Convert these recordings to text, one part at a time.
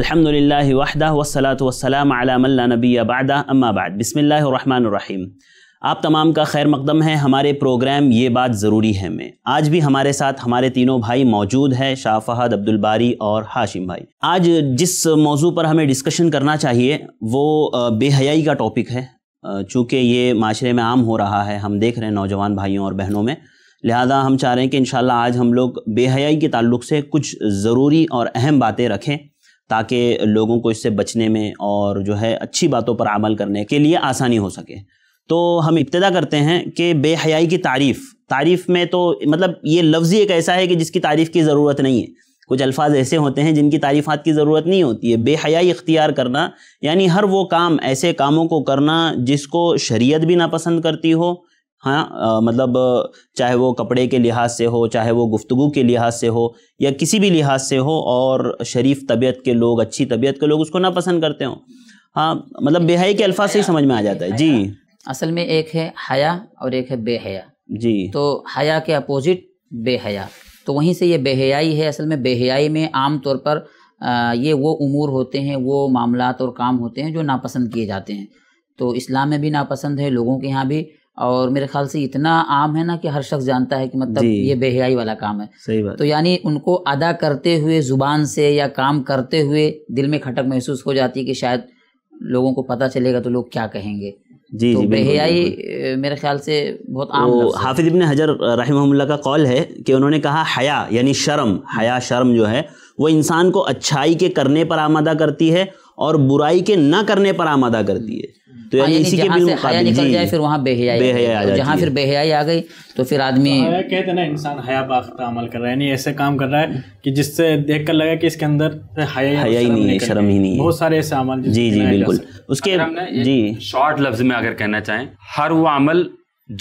अल्हम्दुलिल्लाह वहदा वसलात वसलाम अला नबी बादा अम्मा बाद बिसमीम आप तमाम का खैर मकदम है हमारे प्रोग्राम ये बात ज़रूरी है मैं आज भी हमारे साथ हमारे तीनों भाई मौजूद हैं शाह फहद अब्दुल बारी और हाशिम भाई आज जिस मौजू पर हमें डिस्कशन करना चाहिए वो बेहयाई का टॉपिक है चूँकि ये माशरे में आम हो रहा है हम देख रहे हैं नौजवान भाइयों और बहनों में लिहाजा हम चाह रहे हैं कि इन आज हम लोग बेहयाई के ताल्लुक से कुछ ज़रूरी और अहम बातें रखें ताकि लोगों को इससे बचने में और जो है अच्छी बातों पर अमल करने के लिए आसानी हो सके तो हम इब्तदा करते हैं कि बेहयाई की तारीफ़ तारीफ़ में तो मतलब ये लफ्ज़ एक ऐसा है कि जिसकी तारीफ़ की ज़रूरत नहीं है कुछ अल्फाज ऐसे होते हैं जिनकी तारीफ़ात की ज़रूरत नहीं होती है बेहयाई इख्तियार करना यानी हर वो काम ऐसे कामों को करना जिसको शरीयत भी नापसंद करती हो हाँ मतलब चाहे वो कपड़े के लिहाज से हो चाहे वो गुफ्तु के लिहाज से हो या किसी भी लिहाज से हो और शरीफ तबीयत के लोग अच्छी तबीयत के लोग उसको नापसंद करते हो हाँ मतलब बेहाई के अल्फाज से ही समझ में आ जाता है जी असल में एक है हया और एक है बेहया जी तो हया के अपोजिट बेहया तो वहीं से ये बेहयाई है असल में बेहयाई में आम तौर पर आ, ये वो उमूर होते हैं वो मामला और काम होते हैं जो नापसंद किए जाते हैं तो इस्लाम में भी नापसंद है लोगों के यहाँ भी और मेरे ख्याल से इतना आम है ना कि हर शख्स जानता है कि मतलब ये बेहयाई वाला काम है सही बात तो यानी उनको अदा करते हुए ज़ुबान से या काम करते हुए दिल में खटक महसूस हो जाती है कि शायद लोगों को पता चलेगा तो लोग क्या कहेंगे जी तो जी बेहयाई मेरे ख्याल से बहुत आम तो हाफिज इबन हजर रहमल्ला का कौल है कि उन्होंने कहा हया यानी शर्म हया शर्म जो है वो इंसान को अच्छाई के करने पर आमादा करती है और बुराई के ना करने पर आमादा करती है तो हाँ, यानी इसी के भी मुकाबले निकल जाए फिर वहाँ बेहयाई बेहयाई आ जहाँ फिर बेहयाई आ गई तो फिर आदमी तो कहते ना इंसान हया बाख्ता अमल कर रहा है यानी ऐसे काम कर रहा है कि जिससे देख कर लगा कि इसके अंदर हया ही नहीं है शर्म ही नहीं है बहुत सारे ऐसे अमल जी जी बिल्कुल उसके जी शॉर्ट लफ्ज में अगर कहना चाहें हर वो अमल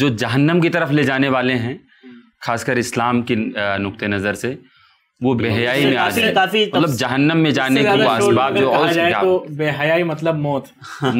जो जहन्नम की तरफ ले जाने वाले हैं खासकर इस्लाम की नुक़ नज़र से वो बेहयाई में आ जाए मतलब जहन्नम में जाने के असबाब जो और तो बेहयाई मतलब मौत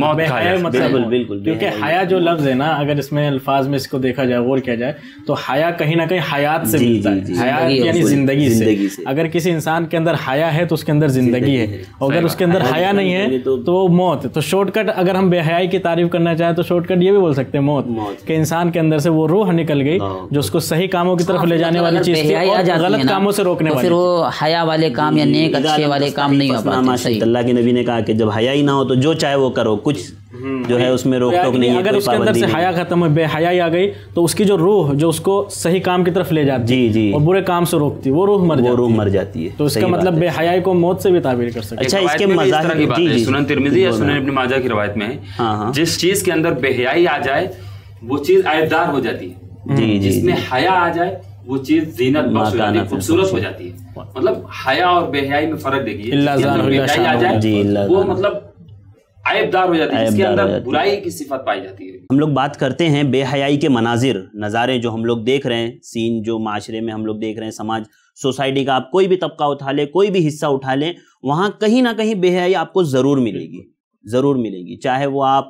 मौत बेहयाई मतलब बिल्कुल बिल्कुल क्योंकि हया जो लफ्ज है ना अगर इसमें अल्फाज में इसको देखा जाए और किया जाए तो हया कहीं ना कहीं हयात से मिलता है हयात यानी जिंदगी से अगर किसी इंसान के अंदर हया है तो उसके अंदर जिंदगी है अगर उसके अंदर हया नहीं है तो, तो मौत तो शॉर्टकट अगर हम बेहयाई की तारीफ करना चाहें तो शॉर्टकट ये भी बोल सकते हैं मौत के इंसान के अंदर से वो रूह निकल गई हाँ, जो उसको सही कामों की तरफ हाँ, ले जाने मतलब वाली चीज थी गलत कामों से रोकने तो वाली फिर वो हया वाले काम या नेक अच्छे वाले काम नहीं हो पाते अल्लाह के नबी ने कहा कि जब हया ही ना हो तो जो चाहे वो करो कुछ हम्म, जो है उसमें रोक तो टोक नहीं है अगर उसके अंदर से हया खत्म है बेहयाई आ गई तो उसकी जो रूह जो उसको सही काम की तरफ ले जाती जी जी और बुरे काम से रोकती वो रूह मर वो रूह मर जाती है तो इसका मतलब बेहयाई को मौत से भी ताबीर कर सकते अच्छा इसके मजाक की बात है सुनन तिरमिजी या सुनन इब्न माजा की रवायत में है हाँ, हाँ। जिस चीज के अंदर बेहयाई आ जाए वो चीज आयदार हो जाती है जी जी जिसमें हया आ जाए वो चीज जीनत बख्श खूबसूरत हो जाती है मतलब हया और बेहयाई में फर्क देखिए वो मतलब आयबदार हो जाती है इसके अंदर बुराई की सिफत पाई जाती है हम लोग बात करते हैं बेहयाई के मनाजिर नज़ारे जो हम लोग देख रहे हैं सीन जो माशरे में हम लोग देख रहे हैं समाज सोसाइटी का आप कोई भी तबका उठा ले कोई भी हिस्सा उठा लें वहाँ कहीं ना कहीं बेहयाई आपको ज़रूर मिलेगी ज़रूर मिलेंगी चाहे वो आप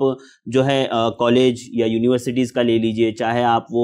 जो है कॉलेज या यूनिवर्सिटीज़ का ले लीजिए चाहे आप वो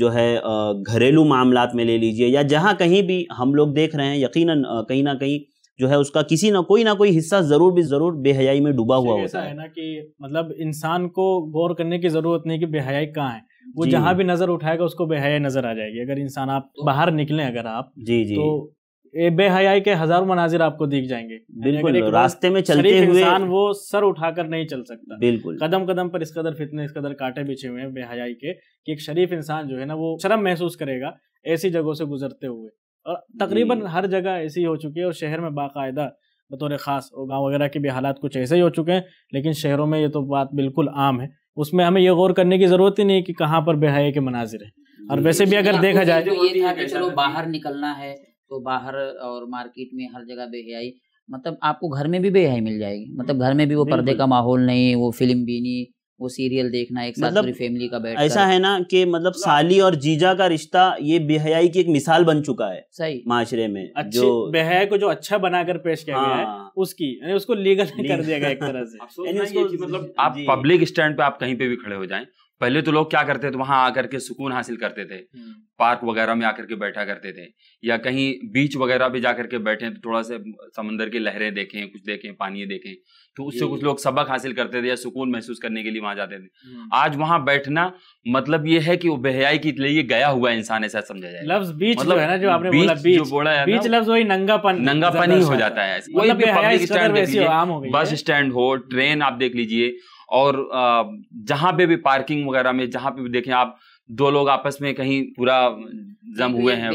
जो है घरेलू मामला में ले लीजिए या जहाँ कहीं भी हम लोग देख रहे हैं यकीनन कहीं ना कहीं जो है उसका किसी ना कोई ना कोई हिस्सा जरूर भी जरूर बेहयाई में डूबा हुआ होता है।, है ना कि मतलब इंसान को गौर करने की जरूरत नहीं कि बेहयाई कहाँ है वो जहाँ भी नजर उठाएगा उसको बेहया नजर आ जाएगी अगर इंसान आप तो बाहर निकले अगर आप जी जी तो बेहयाई के हजारों मनाजिर आपको दिख जाएंगे बिल्कुल रास्ते में चलते हुए इंसान वो सर उठाकर नहीं चल सकता बिल्कुल कदम कदम पर इस कदर फितने इस कदर कांटे बिछे हुए हैं बेहयाई के कि एक शरीफ इंसान जो है ना वो शर्म महसूस करेगा ऐसी जगहों से गुजरते हुए और तकरीबन हर जगह ऐसी हो चुकी है और शहर में बाकायदा बतौर ख़ास और गाँव वगैरह के भी हालात कुछ ऐसे ही हो चुके हैं लेकिन शहरों में ये तो बात बिल्कुल आम है उसमें हमें ये गौर करने की ज़रूरत ही नहीं है कि कहाँ पर बेहया के मनाजिर हैं और वैसे भी अगर देखा जाए तो ये था कि चलो बाहर निकलना है तो बाहर और मार्केट में हर जगह बेहयाई मतलब आपको घर में भी बेहाई मिल जाएगी मतलब घर में भी वो पर्दे का माहौल नहीं वो फिल्म भी नहीं वो सीरियल देखना एक मतलब साथ फैमिली का बैठ ऐसा है ना कि मतलब साली और जीजा का रिश्ता ये बेहयाई की एक मिसाल बन चुका है सही माशरे में जो बेहयाई को जो अच्छा बनाकर पेश किया गया है हाँ। उसकी उसको लीगल कर दिया गया एक तरह से मतलब आप पब्लिक स्टैंड पे आप कहीं पे भी खड़े हो जाए पहले तो लोग क्या करते थे वहां आकर के सुकून हासिल करते थे हम्म। पार्क वगैरह में आकर के बैठा करते थे या कहीं बीच वगैरह भी जाकर के बैठे तो थोड़ा सा समंदर की लहरें देखें कुछ देखें पानी देखें तो उससे कुछ लोग सबक हासिल करते थे या सुकून महसूस करने के लिए वहां जाते थे हम्म। आज वहां बैठना मतलब ये है कि वो बेहयाई की लिए गया हुआ इंसान ऐसा समझा जाए लफ्ज बीच मतलब है ना जो आपने बीच, बीच जो बोला है बीच लफ्ज वही नंगापन नंगापन ही हो जाता है बस मतलब स्टैंड हो ट्रेन आप देख लीजिए और जहाँ पे भी पार्किंग वगैरह में जहाँ पे भी देखें आप दो लोग आपस में कहीं पूरा जम तो हुए हैं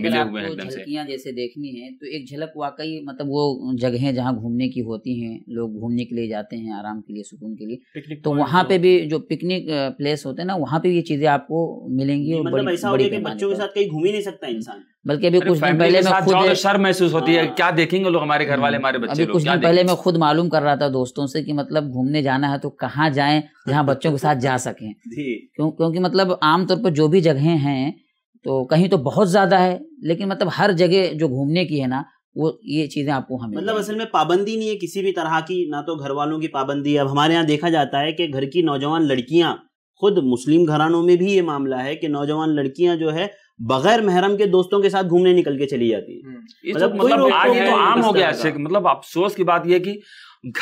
मिले हुए हैं एकदम से जैसे देखनी है तो एक झलक वाकई मतलब वो जगह जहाँ घूमने की होती हैं लोग घूमने के लिए जाते हैं आराम के लिए सुकून के लिए तो वहाँ पे भी जो पिकनिक प्लेस होते हैं ना वहाँ पे ये चीजें आपको मिलेंगी और मतलब बड़ी, बड़ी बच्चों के साथ कहीं घूम ही नहीं सकता इंसान बल्कि अभी कुछ दिन पहले मैं खुद शर्म महसूस होती है हाँ। क्या देखेंगे लोग हमारे घर वाले हम्म। हमारे बच्चे अभी कुछ दिन पहले मैं खुद मालूम कर रहा था दोस्तों से कि मतलब घूमने जाना है तो कहाँ जाएं जहाँ बच्चों के साथ जा सकें क्यों क्योंकि मतलब आमतौर पर जो भी जगहें हैं तो कहीं तो बहुत ज़्यादा है लेकिन मतलब हर जगह जो घूमने की है ना वो ये चीज़ें आपको हमें मतलब असल में पाबंदी नहीं है किसी भी तरह की ना तो घर वालों की पाबंदी अब हमारे यहाँ देखा जाता है कि घर की नौजवान लड़कियां खुद मुस्लिम घरानों में भी ये मामला है कि नौजवान लड़कियां जो है बगैर महरम के दोस्तों के साथ घूमने निकल के चली जाती हम्म, मतलब मतलब तो है मतलब, मतलब आज ये तो आम हो गया मतलब अफसोस की बात यह कि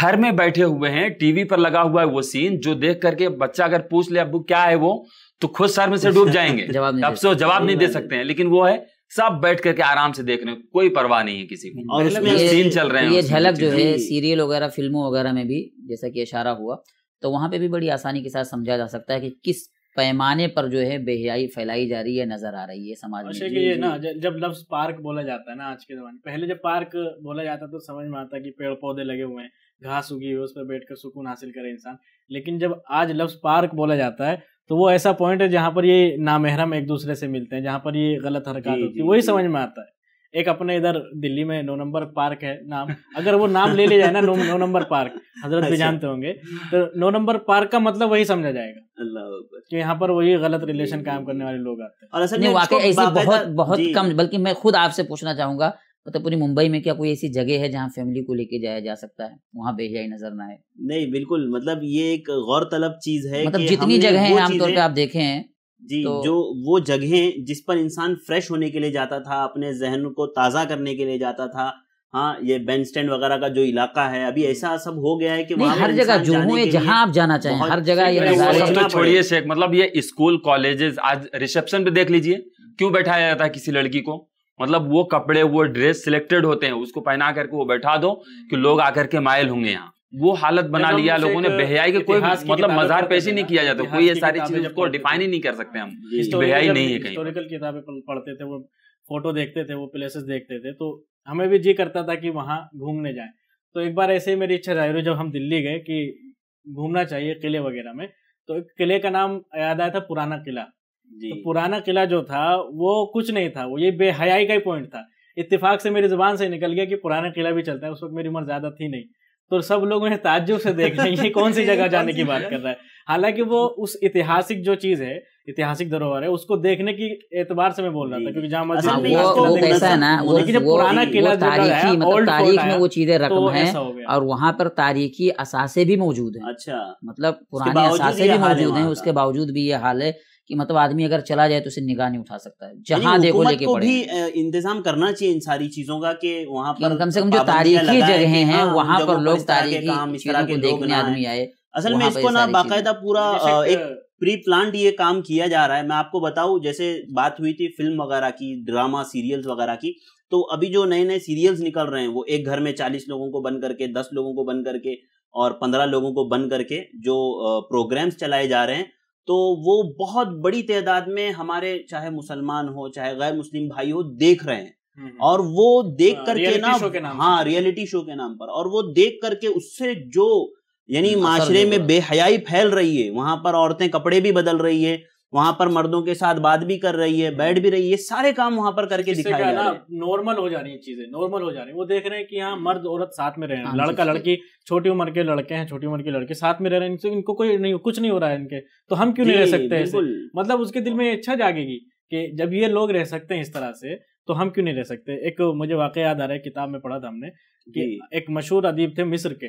घर में बैठे हुए हैं टीवी पर लगा हुआ है वो सीन जो देख करके बच्चा अगर पूछ ले अब क्या है वो तो खुद सर में से डूब जाएंगे जवाब नहीं, नहीं, जवाब नहीं दे सकते हैं लेकिन वो है सब बैठ करके आराम से देख रहे हैं कोई परवाह नहीं है किसी को और सीन चल रहे हैं ये झलक जो है सीरियल वगैरह फिल्मों वगैरह में भी जैसा कि इशारा हुआ तो वहाँ पे भी बड़ी आसानी के साथ समझा जा सकता है कि किस पैमाने पर जो है बेहियाई फैलाई जा रही है नजर आ रही है समाज में अच्छा कि ये ना जब लफ्ज पार्क बोला जाता है ना आज के जमाने पहले जब पार्क बोला जाता तो समझ में आता कि पेड़ पौधे लगे हुए हैं घास उगी हुई है उस पर बैठकर सुकून हासिल करे इंसान लेकिन जब आज लफ्ज पार्क बोला जाता है तो वो ऐसा पॉइंट है जहाँ पर ये नामहरम एक दूसरे से मिलते हैं जहाँ पर ये गलत हरकत होती है वही समझ में आता है एक अपने इधर दिल्ली में नौ नंबर पार्क है नाम अगर वो नाम ले लिया जाए ना नौ नंबर पार्क हजरत भी अच्छा। जानते होंगे तो नौ नंबर पार्क का मतलब वही समझा जाएगा अल्लाह कि यहाँ पर वही गलत रिलेशन कायम करने वाले लोग आते हैं और असल अच्छा में वाकई ऐसी बहुत बहुत कम बल्कि मैं खुद आपसे पूछना चाहूंगा मतलब पूरी मुंबई में क्या कोई ऐसी जगह है जहाँ फैमिली को लेके जाया जा सकता है वहाँ बेहियाई नजर ना आए नहीं बिल्कुल मतलब ये एक गौर तलब चीज है मतलब जितनी जगह है आमतौर पर आप देखे हैं जी तो, जो वो जगह जिस पर इंसान फ्रेश होने के लिए जाता था अपने जहन को ताज़ा करने के लिए जाता था हाँ ये बैंड स्टैंड वगैरह का जो इलाका है अभी ऐसा सब हो गया है कि वहाँ हर जगह जो है जहाँ आप जाना चाहें हर जगह ये छोड़िए शेख मतलब ये स्कूल कॉलेजेस आज रिसेप्शन पे देख लीजिए क्यों बैठाया जाता है किसी लड़की को मतलब वो कपड़े वो ड्रेस सिलेक्टेड होते हैं उसको पहना करके वो बैठा दो कि लोग आकर के मायल होंगे यहाँ वो हालत बना लिया लोगों ने बेहयाई के कोई मतलब मजार पेश ही नहीं किया जाता कोई ये सारी चीज को डिफाइन ही नहीं कर सकते हम बेहयाई नहीं है कहीं हिस्टोरिकल किताबें पढ़ते थे वो फोटो देखते थे वो प्लेसेस देखते थे तो हमें भी जी करता था कि वहाँ घूमने जाए तो एक बार ऐसे ही मेरी इच्छा जाहिर हुई जब हम दिल्ली गए कि घूमना चाहिए किले वगैरह में तो एक किले का नाम याद आया था पुराना किला तो पुराना किला जो था वो कुछ नहीं था वो ये बेहयाई का ही पॉइंट था इत्तेफाक से मेरी जुबान से निकल गया कि पुराना किला भी चलता है उस वक्त मेरी उम्र ज्यादा थी नहीं तो सब लोग उन्हें ताज्जुब से देख रहे हैं ये कौन सी जगह जाने की बात कर रहा है हालांकि वो उस ऐतिहासिक जो चीज है ऐतिहासिक धरोहर है उसको देखने की एतबार से मैं बोल रहा था क्योंकि जहाँ मस्जिद अच्छा, वो, वो कैसा है ना वो लेकिन जब पुराना किला तारीखी मतलब तारीख में वो चीजें रकम तो है और वहाँ पर तारीखी असासे भी मौजूद है अच्छा मतलब पुराने असासे भी मौजूद है उसके बावजूद भी ये हाल है कि मतलब आदमी अगर चला जाए तो उसे निगाह नहीं उठा सकता है जहां देखो लेके को भी इंतजाम करना चाहिए इन सारी चीजों का कि वहां पर कम से कम जो तारीखी जगह है वहां पर लोग तारीखी देखने आदमी आए असल में इसको ना बाकायदा पूरा एक प्री प्लान ये काम किया जा रहा है मैं आपको बताऊं जैसे बात हुई थी फिल्म वगैरह की ड्रामा सीरियल्स वगैरह की तो अभी जो नए नए सीरियल्स निकल रहे हैं वो एक घर में चालीस लोगों को बंद करके दस लोगों को बंद करके और पंद्रह लोगों को बंद करके जो प्रोग्राम्स चलाए जा रहे हैं तो वो बहुत बड़ी तादाद में हमारे चाहे मुसलमान हो चाहे गैर मुस्लिम भाई हो देख रहे हैं हम्म, हम्म। और वो देख हाँ, करके ना नाम हाँ रियलिटी शो के नाम पर और वो देख करके उससे जो यानी हम्म, माशरे में बेहयाई फैल रही है वहां पर औरतें कपड़े भी बदल रही है वहां पर मर्दों के साथ बात भी कर रही है बैठ भी रही है सारे काम वहां पर करके दिखाया जा नॉर्मल हो जा रही है चीजें नॉर्मल हो जा रही है वो देख रहे हैं कि यहाँ मर्द औरत साथ में रह रहे हैं हाँ लड़का लड़की छोटी उम्र के लड़के हैं छोटी उम्र के लड़के साथ में रह रहे हैं इनसे इनको कोई नहीं कुछ नहीं हो रहा है इनके तो हम क्यों नहीं रह सकते मतलब उसके दिल में इच्छा जागेगी कि जब ये लोग रह सकते हैं इस तरह से तो हम क्यों नहीं रह सकते एक मुझे वाकई याद आ रहा है किताब में पढ़ा था हमने कि एक मशहूर अदीब थे मिस्र के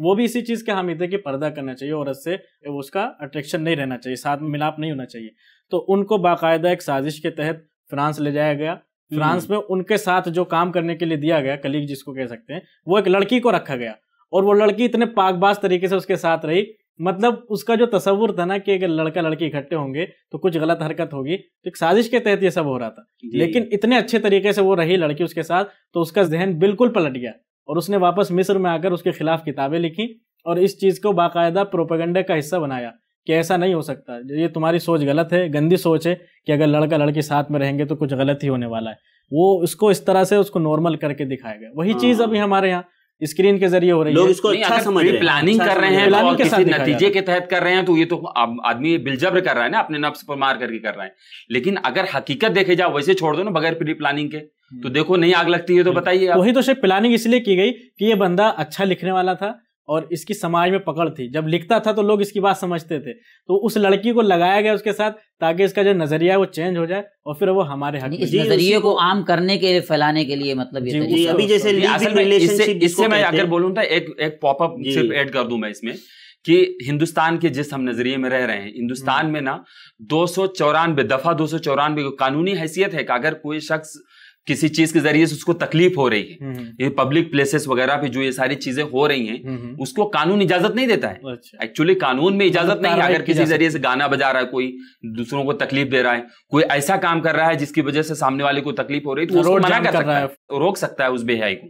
वो भी इसी चीज़ के हामिद है कि पर्दा करना चाहिए औरत से उसका अट्रैक्शन नहीं रहना चाहिए साथ में मिलाप नहीं होना चाहिए तो उनको बाकायदा एक साजिश के तहत फ्रांस ले जाया गया हम्म। फ्रांस में उनके साथ जो काम करने के लिए दिया गया कलीग जिसको कह सकते हैं वो एक लड़की को रखा गया और वो लड़की इतने पाकबाज तरीके से उसके साथ रही मतलब उसका जो तस्वुर था ना कि अगर लड़का लड़की इकट्ठे होंगे तो कुछ गलत हरकत होगी तो एक साजिश के तहत ये सब हो रहा था लेकिन इतने अच्छे तरीके से वो रही लड़की उसके साथ तो उसका जहन बिल्कुल पलट गया और उसने वापस मिस्र में आकर उसके खिलाफ किताबें लिखी और इस चीज़ को बाकायदा प्रोपेगेंडा का हिस्सा बनाया कि ऐसा नहीं हो सकता ये तुम्हारी सोच गलत है गंदी सोच है कि अगर लड़का लड़की साथ में रहेंगे तो कुछ गलत ही होने वाला है वो उसको इस तरह से उसको नॉर्मल करके दिखाया गया वही चीज़ हाँ। अभी हमारे यहाँ स्क्रीन के जरिए हो रही लोग है इसको अच्छा समझ रहे प्लानिंग अच्छा कर रहे हैं प्लानिंग के साथ नतीजे के तहत कर रहे हैं तो ये तो आदमी बिलजब्र कर रहा है ना अपने नफ्स पर मार करके कर रहा है लेकिन अगर हकीकत देखे जाओ वैसे छोड़ दो ना बगैर प्री प्लानिंग के तो देखो नहीं आग लगती है तो हम्म। बताइए वही तो सिर्फ प्लानिंग इसलिए की गई कि ये बंदा अच्छा लिखने वाला था और इसकी समाज में पकड़ थी जब लिखता था तो लोग इसकी बात समझते थे तो उस लड़की को लगाया गया उसके साथ ताकि इसका जो नजरिया है वो चेंज हो जाए और फिर वो हमारे हक इस नजरिए को आम करने के लिए फैलाने के लिए मतलब ये जी, अभी जैसे इससे मैं अगर बोलूँ था एक एक पॉपअप सिर्फ ऐड कर दूं मैं इसमें कि हिंदुस्तान के जिस हम नजरिए में रह रहे हैं हिंदुस्तान हम्म। में ना दो सौ चौरानवे दफा दो सौ चौरानवे कानूनी हैसियत है कि अगर कोई शख्स किसी चीज के जरिए उसको तकलीफ हो रही है हम्म, हम्म। ये पब्लिक प्लेसेस वगैरह पे जो ये सारी चीजें हो रही हैं हम्म, उसको कानून इजाजत नहीं देता है एक्चुअली अच्छा। कानून में इजाजत तो मतलब नहीं है अगर किसी जरिए से गाना बजा रहा है कोई दूसरों को तकलीफ दे रहा है कोई ऐसा काम कर रहा है जिसकी वजह से सामने वाले को तकलीफ हो रही है तो मना कर सकता है रोक सकता है उस बेहाई को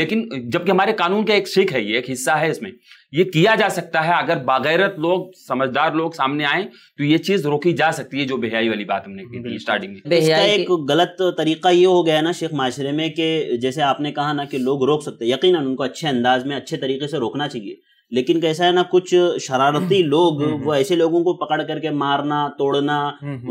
लेकिन जबकि हमारे कानून का एक सीख है ये एक हिस्सा है इसमें ये किया जा सकता है अगर बागैरत लोग समझदार लोग सामने आए तो ये चीज रोकी जा सकती है जो बेहयाई वाली बात हमने की स्टार्टिंग में इसका एक गलत तरीका ये हो गया ना शेख माशरे में कि जैसे आपने कहा ना कि लोग रोक सकते हैं यकीन उनको अच्छे अंदाज में अच्छे तरीके से रोकना चाहिए लेकिन कैसा है ना कुछ शरारती हम्म, लोग हम्म, वो हम्म। ऐसे लोगों को पकड़ करके मारना तोड़ना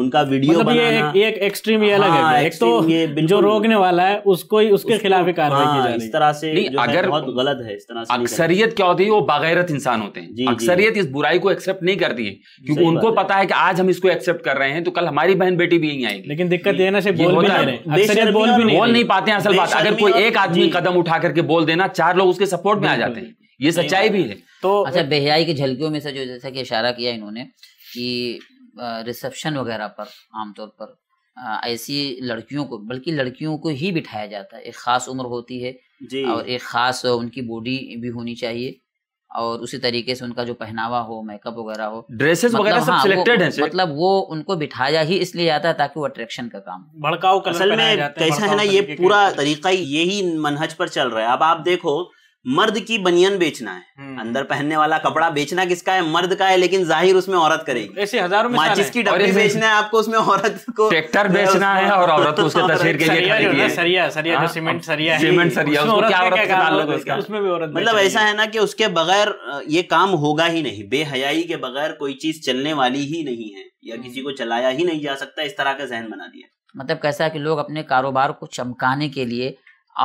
उनका वीडियो मतलब बनाना ये एक एक्सट्रीम ये अलग हाँ, है एक तो ये जो रोकने वाला है उसको ही उसके खिलाफ कार्रवाई हाँ, की जा रही इस तरह से जो अगर बहुत गलत है इस तरह से अक्सरियत क्या होती है वो बागैरत इंसान होते हैं अक्सरियत इस बुराई को एक्सेप्ट नहीं करती है क्योंकि उनको पता है कि आज हम इसको एक्सेप्ट कर रहे हैं तो कल हमारी बहन बेटी भी यही आएगी लेकिन दिक्कत ये ना सिर्फ बोल भी नहीं बोल नहीं पाते हैं असल बात अगर कोई एक आदमी कदम उठा करके बोल देना चार लोग उसके सपोर्ट में आ जाते हैं ये सच्चाई भी है तो अच्छा बेहियाई की झलकियों में से जो जैसा कि इशारा किया इन्होंने कि रिसेप्शन वगैरह पर आमतौर पर ऐसी लड़कियों को बल्कि लड़कियों को ही बिठाया जाता है एक खास उम्र होती है और एक खास उनकी बॉडी भी होनी चाहिए और उसी तरीके से उनका जो पहनावा हो मेकअप वगैरह हो ड्रेसेस मतलब वगैरह हाँ, सब सिलेक्टेड हाँ, हैं मतलब वो उनको बिठाया ही इसलिए जाता है ताकि वो अट्रैक्शन का काम भड़काऊ कैसा है ना ये पूरा तरीका यही मनहज पर चल रहा है अब आप देखो मर्द की बनियान बेचना है हम्म। अंदर पहनने वाला कपड़ा बेचना किसका है मर्द का है लेकिन जाहिर उसमें औरत करेगी ऐसे हजारों में माचिस की डब्बी बेचना है आपको उसमें औरत को ट्रैक्टर बेचना है और औरत उसके तस्वीर के लिए सरिया सरिया हाँ, सीमेंट सरिया सीमेंट सरिया उसको क्या औरत का उसका उसमें भी औरत मतलब ऐसा है ना कि उसके बगैर ये काम होगा ही नहीं बेहयाई के बगैर कोई चीज चलने वाली ही नहीं है या हम्म। किसी को चलाया ही नहीं जा सकता इस तरह का जहन बना दिया मतलब कैसा है कि लोग अपने कारोबार को चमकाने के लिए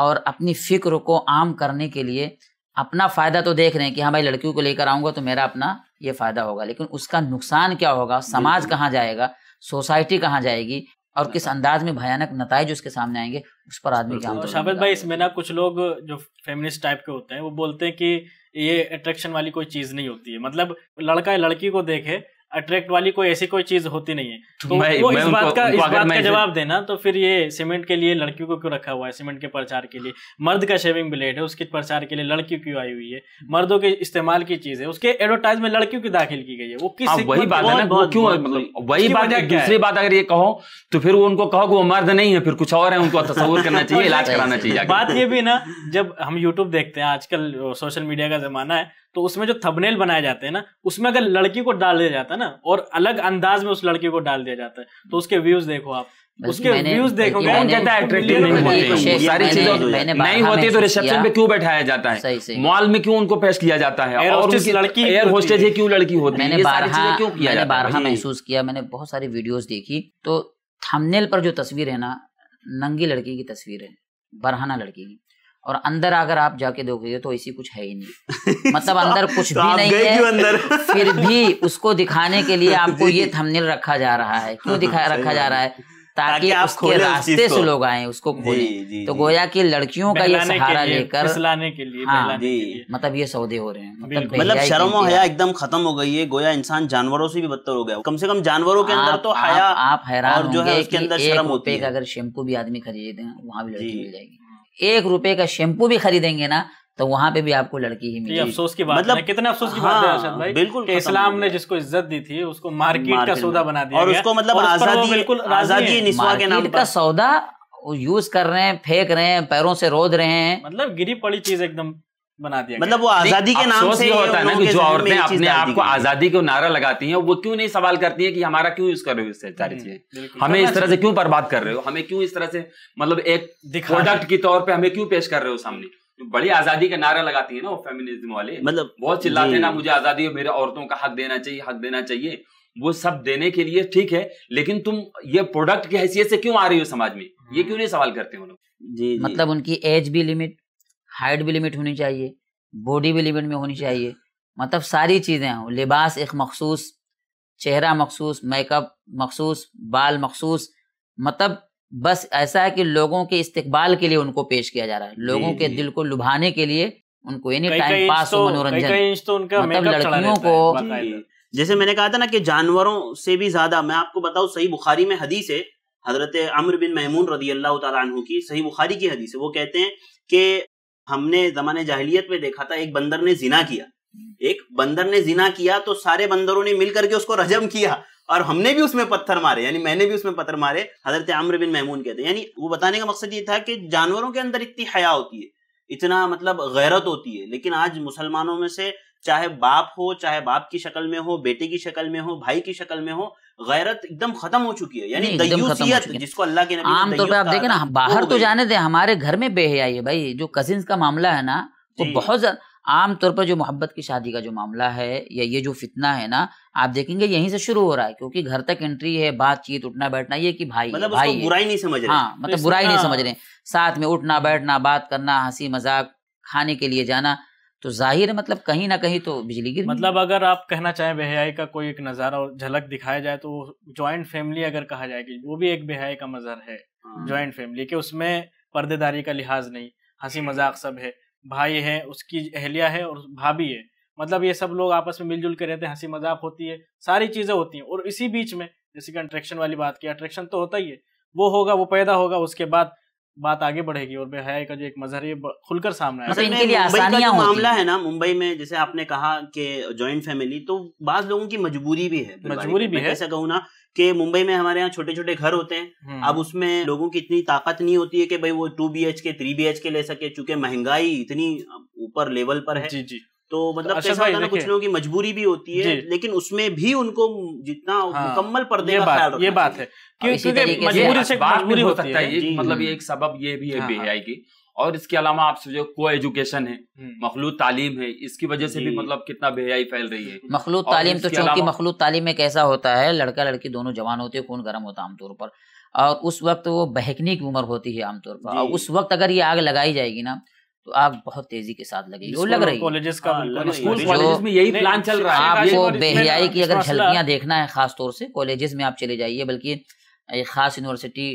और अपनी फ़िक्र को आम करने के लिए अपना फ़ायदा तो देख रहे हैं कि हाँ भाई लड़कियों को लेकर आऊँगा तो मेरा अपना ये फ़ायदा होगा लेकिन उसका नुकसान क्या होगा समाज कहाँ जाएगा सोसाइटी कहाँ जाएगी और किस अंदाज में भयानक नतज उसके सामने आएंगे उस पर आदमी क्या तो शाबिद भाई इसमें ना कुछ लोग जो फेमिनिस्ट टाइप के होते हैं वो बोलते हैं कि ये अट्रैक्शन वाली कोई चीज़ नहीं होती है मतलब लड़का लड़की को देखे अट्रैक्ट वाली कोई ऐसी कोई चीज होती नहीं है तो मैं, वो मैं इस बात का इस बात का जवाब देना तो फिर ये सीमेंट के लिए लड़कियों को क्यों रखा हुआ है सीमेंट के प्रचार के लिए मर्द का शेविंग ब्लेड है उसके प्रचार के लिए लड़की क्यों आई हुई है मर्दों के इस्तेमाल की चीज है उसके एडवर्टाइज में लड़कियों की दाखिल की गई है वो हाँ, किस वही बात है ना क्यों मतलब, मतलब वही बात है दूसरी बात अगर ये कहो तो फिर वो उनको कहो कि वो मर्द नहीं है फिर कुछ और है उनको तो तस्वूर करना चाहिए इलाज कराना चाहिए बात ये भी ना जब हम यूट्यूब देखते हैं आजकल सोशल मीडिया का जमाना है तो उसमें जो थंबनेल बनाए जाते हैं ना उसमें अगर लड़की को डाल दिया जाता है ना और अलग अंदाज में उस लड़की को डाल दिया जाता है तो उसके व्यूज देखो आप उसके व्यूज देखोगे नहीं होती तो रिसेप्शन पे क्यों बैठाया जाता है मॉल में क्यों उनको पेश किया जाता है और लड़की एयर होस्टेज क्यों लड़की होती है मैंने बारह क्यों किया बारह महसूस किया मैंने बहुत सारी वीडियोस देखी तो थंबनेल पर जो तस्वीर है ना नंगी लड़की की तस्वीर है बरहाना लड़की की और अंदर अगर आप जाके दोगे तो ऐसी कुछ है ही नहीं मतलब अंदर कुछ तो भी नहीं है अंदर फिर भी उसको दिखाने के लिए आपको ये थंबनेल रखा जा रहा है क्यों दिखा रखा जा रहा है ताकि, ताकि उसके रास्ते से लोग आए उसको खोले तो गोया की लड़कियों का ये सहारा लेकर लाने के लिए हाँ मतलब ये सौदे हो रहे हैं मतलब, मतलब शर्म और हया एकदम खत्म हो गई है गोया इंसान जानवरों से भी बदतर हो गया कम से कम जानवरों के अंदर तो हया आप हैरान जो है उसके अंदर शर्म होती है अगर शैम्पू भी आदमी खरीदे वहाँ भी लड़की मिल जाएगी एक रुपए का शैम्पू भी खरीदेंगे ना तो वहां पे भी आपको लड़की ही मिलेगी अफसोस की बात मतलब कितने अफसोस की हाँ, बात है हाँ, भाई बिल्कुल इस्लाम ने जिसको इज्जत दी थी उसको मार्केट का सौदा बना दिया और उसको मतलब आजादी बिल्कुल आजादी निस्वा के नाम का सौदा यूज कर रहे हैं फेंक रहे हैं पैरों से रोध रहे हैं मतलब गिरी पड़ी चीज एकदम बना दिया मतलब वो आजादी के नाम से होता है ना कि जो औरतें अपने आप को आजादी को नारा लगाती हैं वो क्यों नहीं सवाल करती है कि हमारा क्यों यूज कर रहे हो इससे सारी चीजें हमें इस तरह से क्यों बर्बाद कर रहे हो हमें क्यों इस तरह से मतलब एक प्रोडक्ट के तौर पर हमें क्यों पेश कर रहे हो सामने तो बड़ी आजादी का नारा लगाती है ना वो फेमिनिज्म वाले मतलब बहुत चिल्लाते हैं ना मुझे आजादी मेरे औरतों का हक देना चाहिए हक देना चाहिए वो सब देने के लिए ठीक है लेकिन तुम ये प्रोडक्ट की हैसियत से क्यों आ रही हो समाज में ये हाँ। क्यों नहीं सवाल करते हो लोग जी मतलब उनकी एज भी लिमिट हाइट भी लिमिट होनी चाहिए बॉडी भी लिमिट में होनी चाहिए मतलब सारी चीज़ें लिबास एक मखसूस चेहरा मखसूस मेकअप मखसूस बाल मखसूस मतलब बस ऐसा है कि लोगों के इस्तेकबाल के लिए उनको पेश किया जा रहा है लोगों के दिल को लुभाने के लिए उनको एनी टाइम पास हो मनोरंजन मतलब लड़कियों को जैसे मैंने कहा था ना कि जानवरों से भी ज्यादा मैं आपको बताऊं सही बुखारी में हदीस है हजरत अमर बिन महमून रदी अल्लाह तु की सही बुखारी की हदीस है वो कहते हैं कि हमने जमाने जाहिलियत में देखा था एक बंदर ने जिना किया एक बंदर ने जिना किया तो सारे बंदरों ने मिल करके उसको रजम किया और हमने भी उसमें पत्थर मारे यानी मैंने भी उसमें पत्थर मारे हजरत आम्र बिन महमून कहते यानी वो बताने का मकसद ये था कि जानवरों के अंदर इतनी हया होती है इतना मतलब गैरत होती है लेकिन आज मुसलमानों में से चाहे बाप हो चाहे बाप की शक्ल में हो बेटे की शक्ल में हो भाई की शक्ल में हो गैरत एकदम खत्म हो चुकी है यानी दयूसियत जिसको अल्लाह के नबी आमतौर पर आप देखें ना बाहर तो जाने दे हमारे घर में बेहयाई है भाई जो कजिन का मामला है ना वो बहुत आम तौर पर जो मोहब्बत की शादी का जो मामला है या ये जो फितना है ना आप देखेंगे यहीं से शुरू हो रहा है क्योंकि घर तक एंट्री है बातचीत उठना बैठना ये कि भाई मतलब भाई उसको बुराई नहीं समझ रहे हाँ मतलब तो बुराई नहीं समझ रहे साथ में उठना बैठना बात करना हंसी मजाक खाने के लिए जाना तो जाहिर है मतलब कहीं ना कहीं तो बिजली गिर मतलब अगर आप कहना चाहें बेहयाई का कोई एक नज़ारा और झलक दिखाया जाए तो ज्वाइंट फैमिली अगर कहा जाए कि वो भी एक बेहयाई का मजहर है हाँ। ज्वाइंट फैमिली के उसमें पर्देदारी का लिहाज नहीं हंसी मजाक सब है भाई है उसकी अहलिया है और भाभी है मतलब ये सब लोग आपस में मिलजुल के रहते हैं हंसी मजाक होती है सारी चीज़ें होती हैं और इसी बीच में जैसे कि अट्रैक्शन वाली बात की अट्रैक्शन तो होता ही है वो होगा वो पैदा होगा उसके बाद बात आगे बढ़ेगी और बेहया का जो एक मजहर ये खुलकर सामने आया मतलब इनके मुंबई का जो मामला है ना मुंबई में जैसे आपने कहा कि ज्वाइंट फैमिली तो बाज लोगों की मजबूरी भी है मजबूरी भी है ऐसा कहूँ ना कि मुंबई में हमारे यहाँ छोटे छोटे घर होते हैं हम्म। अब उसमें लोगों की इतनी ताकत नहीं होती है कि भाई वो two B H K three B H K ले सके चूंकि महंगाई इतनी ऊपर लेवल पर है जी जी तो मतलब तो कैसा होता है कुछ लोगों की मजबूरी भी होती है लेकिन उसमें भी उनको जितना हाँ, मुकम्मल पर्दे का ख्याल ये बात है क्योंकि मजबूरी से मजबूरी हो सकता है मतलब ये एक सबब ये भी है बेहाई हाँ। की और इसके अलावा आप जो को एजुकेशन है हम्म। मखलूत तालीम है इसकी वजह से भी मतलब कितना बेहयाई फैल रही है मखलूत तालीम तो चूंकि मखलूत तालीम में कैसा होता है लड़का लड़की दोनों जवान होते हैं खून गर्म होता है आमतौर पर और उस वक्त वो बहकने की उम्र होती है आमतौर पर और उस वक्त अगर ये आग लगाई जाएगी ना तो आग बहुत तेजी के साथ लगेगी वो लग रही है हाँ, यही प्लान चल रहा है आपको बेहियाई की अगर हाँ, झलकियां हाँ। देखना है खास तौर से कॉलेजेस में आप चले जाइए बल्कि एक खास यूनिवर्सिटी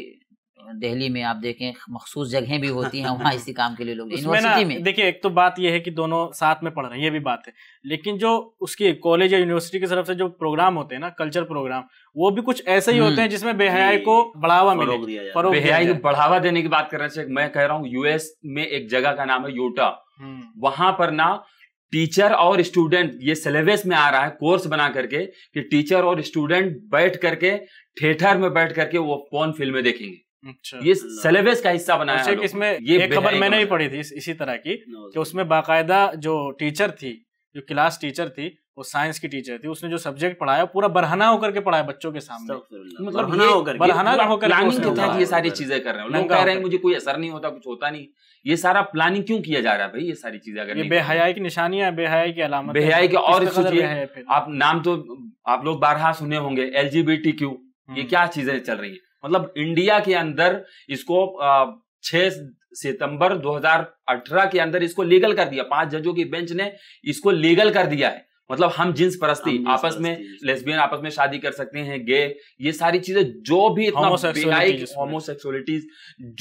दिल्ली में आप देखें मखसूस जगहें भी होती हैं वहाँ इसी काम के लिए लोग यूनिवर्सिटी में, देखिए एक तो बात यह है कि दोनों साथ में पढ़ रहे हैं ये भी बात है लेकिन जो उसकी कॉलेज या यूनिवर्सिटी की तरफ से जो प्रोग्राम होते हैं ना कल्चर प्रोग्राम वो भी कुछ ऐसे ही होते हम्म। हैं जिसमें बेहयाई को बढ़ावा मिले बेहयाई को बढ़ावा देने की बात कर रहे थे मैं कह रहा हूँ यूएस में एक जगह का नाम है यूटा हम्म। वहां पर ना टीचर और स्टूडेंट ये सिलेबस में आ रहा है कोर्स बना करके कि टीचर और स्टूडेंट बैठ करके थिएटर में बैठ करके वो कौन फिल्में देखेंगे अच्छा। ये सिलेबस का हिस्सा बनाया है अच्छा, इसमें ये एक खबर मैंने भी पढ़ी थी इस, इसी तरह की कि उसमें बाकायदा जो टीचर थी जो क्लास टीचर थी वो साइंस की टीचर थी उसने जो सब्जेक्ट पढ़ाया पूरा बरहना होकर के पढ़ाया बच्चों के सामने मतलब बरहना होकर बरहना होकर के तहत ये सारी चीजें कर रहे हैं लोग कह रहे हैं मुझे कोई असर नहीं होता कुछ होता नहीं ये सारा प्लानिंग क्यों किया जा रहा है भाई ये सारी चीजें अगर ये बेहयाई की निशानियां बेहयाई की अलामत बेहयाई के और आप नाम तो आप लोग बारहा सुने होंगे एल जी ये हम्म। क्या चीजें चल रही है मतलब इंडिया के अंदर इसको छह सितंबर 2018 के अंदर इसको लीगल कर दिया पांच जजों की बेंच ने इसको लीगल कर दिया है मतलब हम जिन्स परस्ती आपस में लेस्बियन आपस में शादी कर सकते हैं गे ये सारी चीजें जो भी इतना होमोसेक्सुअलिटीज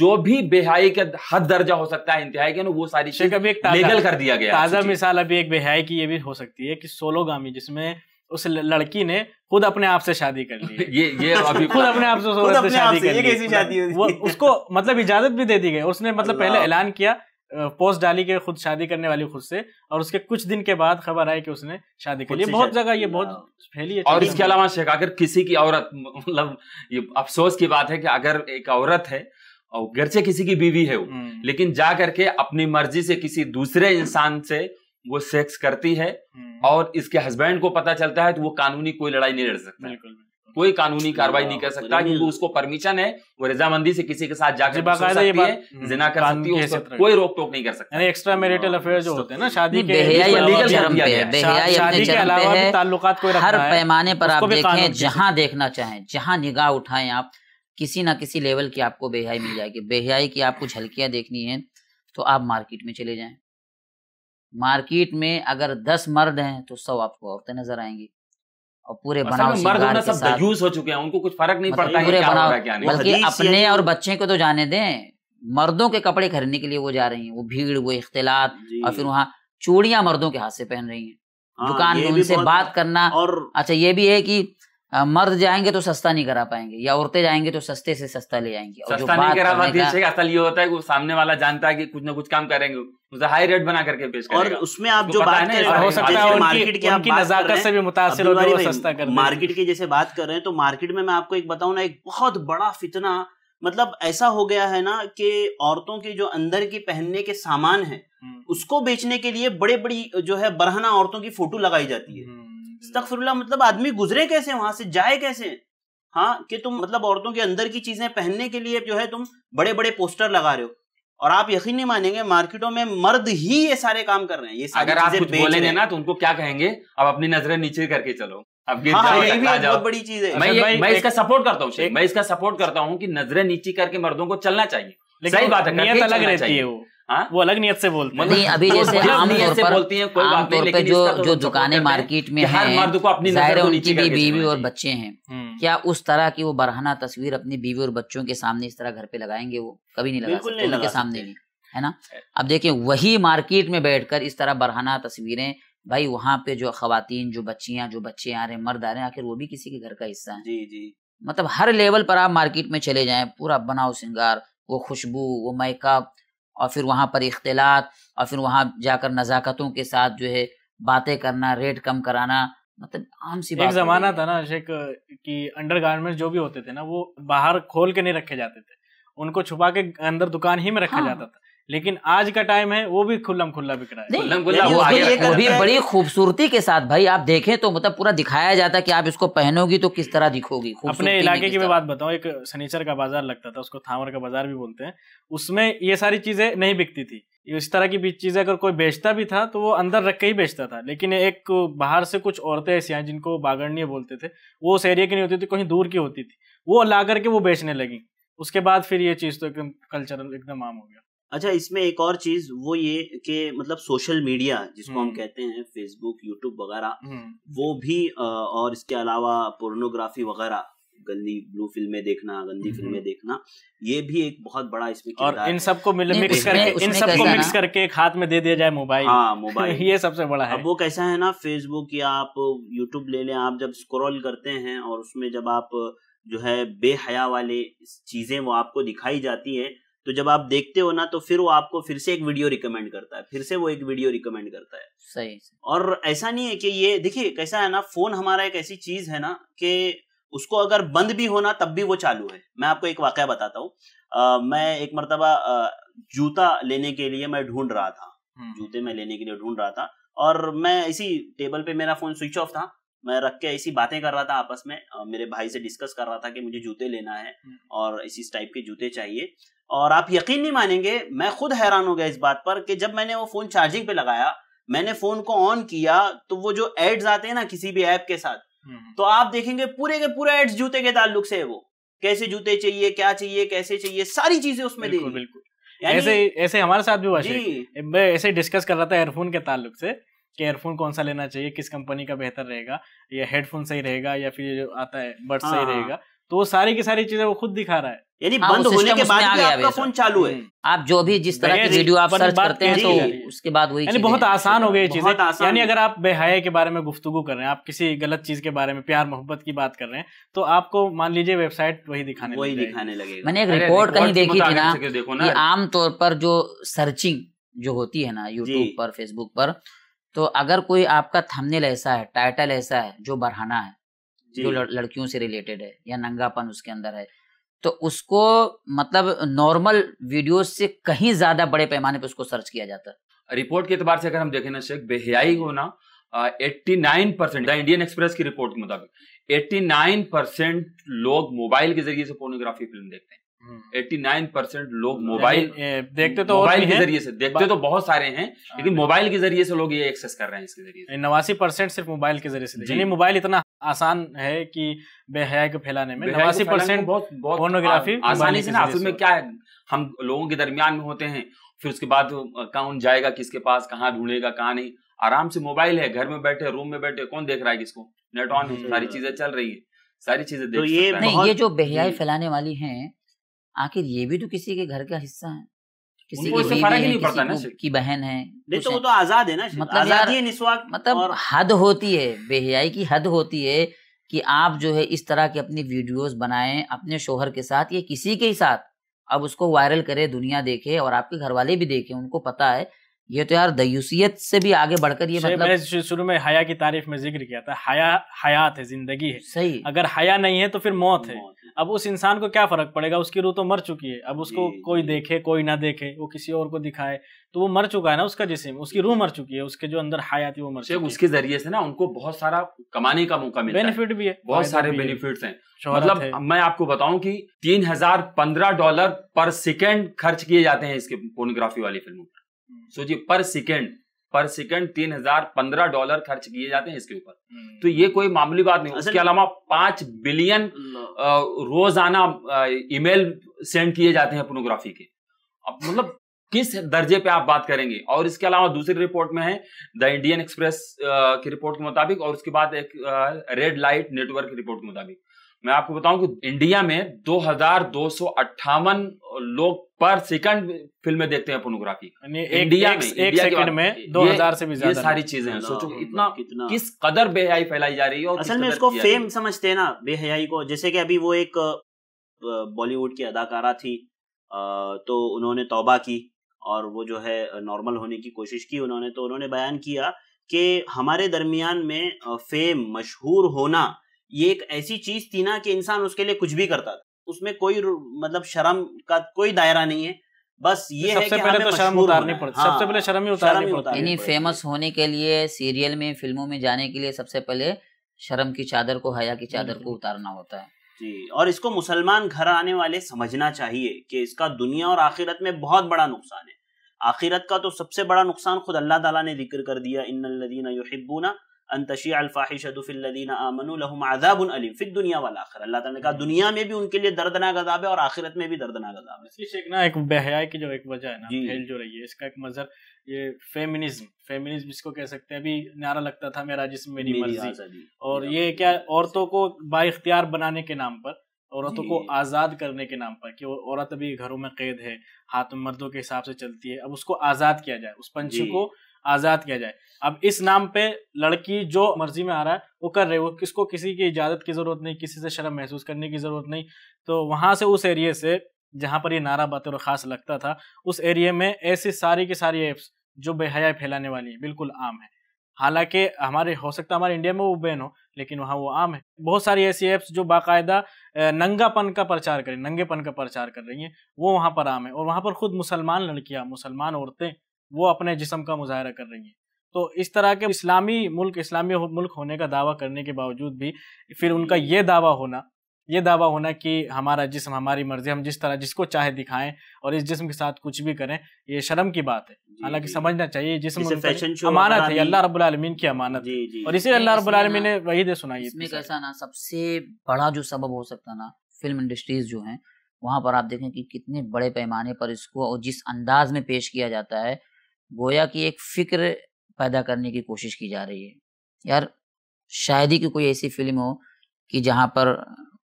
जो भी बेहाई का हद दर्जा हो सकता है इंतहाई के वो सारी चीजें लीगल कर दिया गया ताजा मिसाल अभी एक बेहाई की ये भी हो सकती है कि सोलोगामी जिसमें उस लड़की ने खुद अपने आप से शादी कर ली ये ये अभी खुद अपने आप से खुद अपने से शादी कर कैसी शादी मतलब वो उसको मतलब इजाजत भी दे दी गई उसने मतलब पहले ऐलान किया पोस्ट डाली के खुद शादी करने वाली खुद से और उसके कुछ दिन के बाद खबर आई कि उसने शादी कर ली बहुत जगह ये बहुत हाँ। फैली है और इसके अलावा शेख अगर किसी की औरत मतलब ये अफसोस की बात है कि अगर एक औरत है और घर से किसी की बीवी है वो हम्म। लेकिन जा करके अपनी मर्जी से किसी दूसरे इंसान से वो सेक्स करती है हम्म। और इसके हस्बैंड को पता चलता है तो वो कानूनी कोई लड़ाई नहीं लड़ सकता बिल्कुल कोई कानूनी कार्रवाई हाँ, नहीं कर सकता क्योंकि उसको परमिशन है वो रजामंदी से किसी के साथ जाकर सकती है हम्म, जिना कर सकती है कोई रोक टोक नहीं कर सकता एक्स्ट्रा मैरिटल अफेयर जो होते हैं ना शादी के ताल्लुकात हर पैमाने पर आप देखें जहां देखना चाहें जहां निगाह उठाएं आप किसी ना किसी लेवल की आपको बेहयाई मिल जाएगी बेहियाई की आपको झलकियां देखनी है तो आप मार्केट में चले जाएं मार्केट में अगर दस मर्द हैं तो सौ आपको औरतें नजर आएंगी और पूरे बनाव यूज हो चुके हैं उनको कुछ फर्क नहीं मतलब पड़ता पूरे बनाव बल्कि अपने और बच्चे को तो जाने दें मर्दों के कपड़े खरीदने के लिए वो जा रही हैं वो भीड़ वो इख्तलात और फिर वहाँ चूड़ियां मर्दों के हाथ से पहन रही हैं हाँ, दुकान में उनसे बात करना और अच्छा ये भी है कि मर्द जाएंगे तो सस्ता नहीं करा पाएंगे या औरतें जाएंगे तो सस्ते से सस्ता ले जाएंगे सस्ता नहीं करा असल ये होता है कि सामने वाला जानता है कि कुछ ना कुछ काम करेंगे उसे हाई रेट बना करके पेश और उसमें आप जो बात कर रहे हो सकता है मार्केट की आपकी नजाकत से भी मुतासर हो सस्ता कर मार्केट की जैसे बात कर रहे हैं तो मार्केट में मैं आपको एक बताऊं ना एक बहुत बड़ा फितना मतलब ऐसा हो गया है ना कि औरतों के जो अंदर के पहनने के सामान है हम्म। उसको बेचने के लिए बड़े बड़ी जो है बरहना औरतों की फोटो लगाई जाती है हम्म। इस्तफरुल्ला मतलब आदमी गुजरे कैसे वहां से जाए कैसे हाँ कि तुम मतलब औरतों के अंदर की चीजें पहनने के लिए जो है तुम बड़े बड़े पोस्टर लगा रहे हो और आप यकीन नहीं मानेंगे मार्केटों में मर्द ही ये सारे काम कर रहे हैं ये अगर आप कुछ बोलेंगे ना तो उनको क्या कहेंगे अब अपनी नजरें नीचे करके चलो अब हाँ, हाँ, ये भी बहुत बड़ी चीज है मैं, अच्छा, मैं, मैं इसका सपोर्ट करता हूँ मैं इसका सपोर्ट करता हूँ कि नजरें नीचे करके मर्दों को चलना चाहिए सही बात है नियत अलग रहती है वो हाँ? वो अलग नियत से बोलते हैं नहीं अभी जैसे आम तौर पर बोलती हैं कोई बात नहीं पर तो जो जो दुकानें मार्केट में हैं हर मर्द को अपनी नजर जाहिर तो उनकी भी बीवी और बच्चे हैं हम्म। क्या उस तरह की वो बरहना तस्वीर अपनी बीवी और बच्चों के सामने इस तरह घर पे लगाएंगे वो कभी नहीं लगा सकते उनके सामने नहीं है ना अब देखिए वही मार्केट में बैठकर इस तरह बरहना तस्वीरें भाई वहाँ पे जो खातन जो बच्चियां जो बच्चे आ रहे हैं मर्द आ रहे हैं आखिर वो भी किसी के घर का हिस्सा है जी जी मतलब हर लेवल पर आप मार्केट में चले जाएं पूरा बनाओ सिंगार वो खुशबू वो मेकअप और फिर वहाँ पर इख्तलात और फिर वहाँ जाकर नज़ाकतों के साथ जो है बातें करना रेट कम कराना मतलब आम सी बात जमाना था ना शेख कि अंडर जो भी होते थे ना वो बाहर खोल के नहीं रखे जाते थे उनको छुपा के अंदर दुकान ही में रखा हाँ। जाता था लेकिन आज का टाइम है वो भी खुल्लम खुल्ला बिक रहा है खुल्लम खुल्ला वो, भी एक भी बड़ी खूबसूरती के साथ भाई आप देखें तो मतलब पूरा दिखाया जाता है कि आप इसको पहनोगी तो किस तरह दिखोगी अपने इलाके की मैं बात बताऊं एक सनीचर का बाजार लगता था उसको थावर का बाजार भी बोलते हैं उसमें ये सारी चीजें नहीं बिकती थी इस तरह की चीजें अगर कोई बेचता भी था तो वो अंदर रख के ही बेचता था लेकिन एक बाहर से कुछ औरतें ऐसी हैं जिनको बागड़नीय बोलते थे वो उस एरिया की नहीं होती थी कहीं दूर की होती थी वो ला करके वो बेचने लगी उसके बाद फिर ये चीज़ तो एकदम कल्चरल एकदम आम हो गया अच्छा इसमें एक और चीज वो ये कि मतलब सोशल मीडिया जिसको हम हम्म। कहते हैं फेसबुक यूट्यूब वगैरह हम्म। वो भी और इसके अलावा पोर्नोग्राफी वगैरह गंदी ब्लू फिल्में देखना गंदी फिल्में हम्म। देखना ये भी एक बहुत बड़ा इसमें और इन सबको मिक्स करके इन सबको मिक्स करके एक हाथ में दे दिया जाए मोबाइल हाँ मोबाइल ये सबसे बड़ा है अब वो कैसा है ना फेसबुक या आप यूट्यूब ले लें आप जब स्क्रॉल करते हैं और उसमें जब आप जो है बेहया वाले चीजें वो आपको दिखाई जाती है तो जब आप देखते हो ना तो फिर वो आपको फिर से एक वीडियो रिकमेंड करता है फिर से वो एक वीडियो रिकमेंड करता है सही और ऐसा नहीं है कि ये देखिए कैसा है ना फोन हमारा एक ऐसी चीज है ना कि उसको अगर बंद भी होना तब भी वो चालू है मैं आपको एक वाक्य बताता हूँ मैं एक मरतबा जूता लेने के लिए मैं ढूंढ रहा था हम्म। जूते में लेने के लिए ढूंढ रहा था और मैं इसी टेबल पे मेरा फोन स्विच ऑफ था मैं रख के ऐसी बातें कर रहा था आपस में मेरे भाई से डिस्कस कर रहा था कि मुझे जूते लेना है हम्म। और इसी टाइप के जूते चाहिए और आप यकीन नहीं मानेंगे मैं खुद हैरान हो गया इस बात पर कि जब मैंने वो फोन चार्जिंग पे लगाया मैंने फोन को ऑन किया तो वो जो एड्स आते हैं ना किसी भी ऐप के साथ हम्म, हम्म। तो आप देखेंगे पूरे के पूरे एड्स जूते के ताल्लुक से है वो कैसे जूते चाहिए क्या चाहिए कैसे चाहिए सारी चीजें उसमें बिल्कुल, बिल्कुल। ऐसे ऐसे हमारे साथ भी हुआ मैं ऐसे डिस्कस कर रहा था एयरफोन के ताल्लुक से कि एयरफोन कौन सा लेना चाहिए किस कंपनी का बेहतर रहेगा या हेडफोन सही रहेगा या फिर आता है बर्ड सही हाँ। रहेगा तो वो सारी की सारी चीजें वो खुद दिखा रहा है यानी हाँ, बंद होने के बाद भी आपका फोन चालू है हम्म। आप जो भी जिस तरह की वीडियो आप सर्च करते हैं तो उसके बाद वही यानी बहुत आसान हो गई चीजें यानी अगर आप बेहया के बारे में गुफ्तगु कर रहे हैं आप किसी गलत चीज के बारे में प्यार मोहब्बत की बात कर रहे हैं तो आपको मान लीजिए वेबसाइट वही दिखाने वही दिखाने लगे मैंने एक रिपोर्ट कहीं देखी थी ना आमतौर पर जो सर्चिंग जो होती है ना यूट्यूब पर फेसबुक पर तो अगर कोई आपका थंबनेल ऐसा है टाइटल ऐसा है जो बढ़ाना है जो लड़कियों से रिलेटेड है या नंगापन उसके अंदर है तो उसको मतलब नॉर्मल वीडियो से कहीं ज्यादा बड़े पैमाने पर उसको सर्च किया जाता है रिपोर्ट के एतबार से अगर हम देखें ना शेख बेहयाई होना eighty nine percent Indian Express की रिपोर्ट के मुताबिक एट्टी नाइन परसेंट लोग मोबाइल के जरिए से पोर्नोग्राफी फिल्म देखते हैं 89 हम्म। परसेंट लोग मोबाइल देखते तो मोबाइल के जरिए से देखते तो बहुत सारे हैं हाँ, लेकिन मोबाइल के जरिए से लोग ये एक्सेस कर रहे हैं इसके जरिए नवासी परसेंट सिर्फ मोबाइल के जरिए से यानी मोबाइल इतना आसान है कि बेहया को फैलाने में नवासी परसेंट बहुत फोनोग्राफी आसानी से ना असल में क्या है हम लोगों के दरमियान में होते हैं फिर उसके बाद कौन जाएगा किसके पास कहाँ ढूंढेगा कहाँ नहीं आराम से मोबाइल है घर में बैठे रूम में बैठे कौन देख रहा है किसको नेट ऑन है सारी हम्म। चीजें चल रही है सारी चीजें तो ये नहीं ये जो बेहयाई फैलाने वाली हैं आखिर ये भी तो किसी के घर का हिस्सा है किसी की है, नहीं पड़ता ना की बहन है नहीं तो वो तो आजाद है ना मतलब आजादी है निस्वार्थ मतलब और... हद होती है बेहियाई की हद होती है कि आप जो है इस तरह की अपनी वीडियोस बनाएं अपने शोहर के साथ या किसी के ही साथ अब उसको वायरल करे दुनिया देखे और आपके घर वाले भी देखे उनको पता है ये तो यार दयुसियत से भी आगे बढ़कर ये मतलब शुरू में हया की तारीफ में जिक्र किया था हया हयात है जिंदगी है सही अगर हया नहीं है तो फिर मौत है अब उस इंसान को क्या फर्क पड़ेगा उसकी रूह तो मर चुकी है अब उसको कोई देखे कोई ना देखे वो किसी और को दिखाए तो वो मर चुका है ना उसका जिसम उसकी रूह मर चुकी है उसके जो अंदर हया थी वो मर चुकी है उसके जरिए से ना उनको बहुत सारा कमाने का मौका मिला बेनिफिट भी है बहुत सारे बेनिफिट है मतलब मैं आपको बताऊं की तीन डॉलर पर सेकेंड खर्च किए जाते हैं इसके पोर्नोग्राफी वाली फिल्मों पर सो जी पर सेकेंड पर सेकेंड तीन हजार पंद्रह डॉलर खर्च किए जाते हैं इसके ऊपर हम्म। तो ये कोई मामूली बात नहीं उसके अलावा पांच बिलियन रोजाना ईमेल सेंड किए जाते हैं पोर्नोग्राफी के अब मतलब किस दर्जे पे आप बात करेंगे और इसके अलावा दूसरी रिपोर्ट में है द इंडियन एक्सप्रेस की रिपोर्ट के मुताबिक और उसके बाद एक रेड लाइट नेटवर्क की रिपोर्ट के मुताबिक मैं आपको बताऊं कि इंडिया में दो हजार दो सौ अट्ठावन लोग पर सेकंड फिल्में देखते हैं पोर्नोग्राफी इंडिया एक, में एक, सेकंड में दो हजार से भी ज्यादा सारी चीजें हैं सोचो इतना कितना किस कदर बेहयाई फैलाई जा रही है और असल में इसको फेम समझते हैं ना बेहयाई को जैसे कि अभी वो एक बॉलीवुड की अदाकारा थी तो उन्होंने तौबा की और वो जो है नॉर्मल होने की कोशिश की उन्होंने तो उन्होंने बयान किया कि हमारे दरमियान में फेम मशहूर होना ये एक ऐसी चीज थी ना कि इंसान उसके लिए कुछ भी करता था उसमें कोई मतलब शर्म का कोई दायरा नहीं है बस तो ये सबसे पहले तो शर्म उतारनी पड़ती हाँ, सबसे पहले शर्म ही उतारनी पड़ती यानी फेमस होने के लिए सीरियल में फिल्मों में जाने के लिए सबसे पहले शर्म की चादर को हया की चादर को हम्म। उतारना होता है जी और इसको मुसलमान घर आने वाले समझना चाहिए कि इसका दुनिया और आखिरत में बहुत बड़ा नुकसान है आखिरत का तो सबसे बड़ा नुकसान खुद अल्लाह ताला ने जिक्र कर दिया इन अन तशीआ अलफाहिशतु फिल अलीम फिद दुनिया वल आखिर अल्लाह ताला ने कहा दुनिया में भी उनके लिए दर्दनाक अजाब है और आखिरत में भी दर्दनाक अजाब है इसलिए शेख ना एक बेहयाई की जो एक वजह है ना फैल जो रही है इसका एक मजर ये फेमिनिज्म फेमिनिज्म इसको कह सकते हैं अभी नारा लगता था मेरा जिसम मेरी, मेरी मर्जी और ये क्या औरतों को बाख्तियार बनाने के नाम पर औरतों को आज़ाद करने के नाम पर कि औरत अभी घरों में कैद है हाथ मर्दों के हिसाब से चलती है अब उसको आज़ाद किया जाए उस पंछी को आजाद किया जाए अब इस नाम पे लड़की जो मर्जी में आ रहा है वो कर रहे वो किसको किसी की इजाजत की जरूरत नहीं किसी से शर्म महसूस करने की जरूरत नहीं तो वहां से उस एरिए से जहाँ पर ये नारा और खास लगता था उस एरिए में ऐसी सारी की सारी एप्स जो बेहया फैलाने वाली है बिल्कुल आम है हालांकि हमारे हो सकता है हमारे इंडिया में वो बैन हो लेकिन वहाँ वो आम है बहुत सारी ऐसी एप्स जो बाकायदा नंगापन का प्रचार करें नंगेपन का प्रचार कर रही हैं वो वहाँ पर आम है और वहाँ पर खुद मुसलमान लड़कियाँ मुसलमान औरतें वो अपने जिसम का मुजाहरा कर रही हैं तो इस तरह के इस्लामी मुल्क इस्लामी मुल्क होने का दावा करने के बावजूद भी फिर उनका ये दावा होना ये दावा होना कि हमारा जिसम हमारी मर्जी हम जिस तरह जिसको चाहे दिखाएं और इस जिसम के साथ कुछ भी करें ये शर्म की बात है हालांकि समझना चाहिए जिसम अमानत है अल्लाह रब्बुल आलमीन की अमानत जी, जी, और इसी अल्लाह रब्बुल आलमीन ने वही दे सुनाई इसमें कैसा ना सबसे बड़ा जो सबब हो सकता ना फिल्म इंडस्ट्रीज जो है वहाँ पर आप देखें कि कितने बड़े पैमाने पर इसको और जिस अंदाज में पेश किया जाता है गोया कि एक फिक्र पैदा करने की कोशिश की जा रही है यार शायद ही की कोई ऐसी फिल्म हो कि जहाँ पर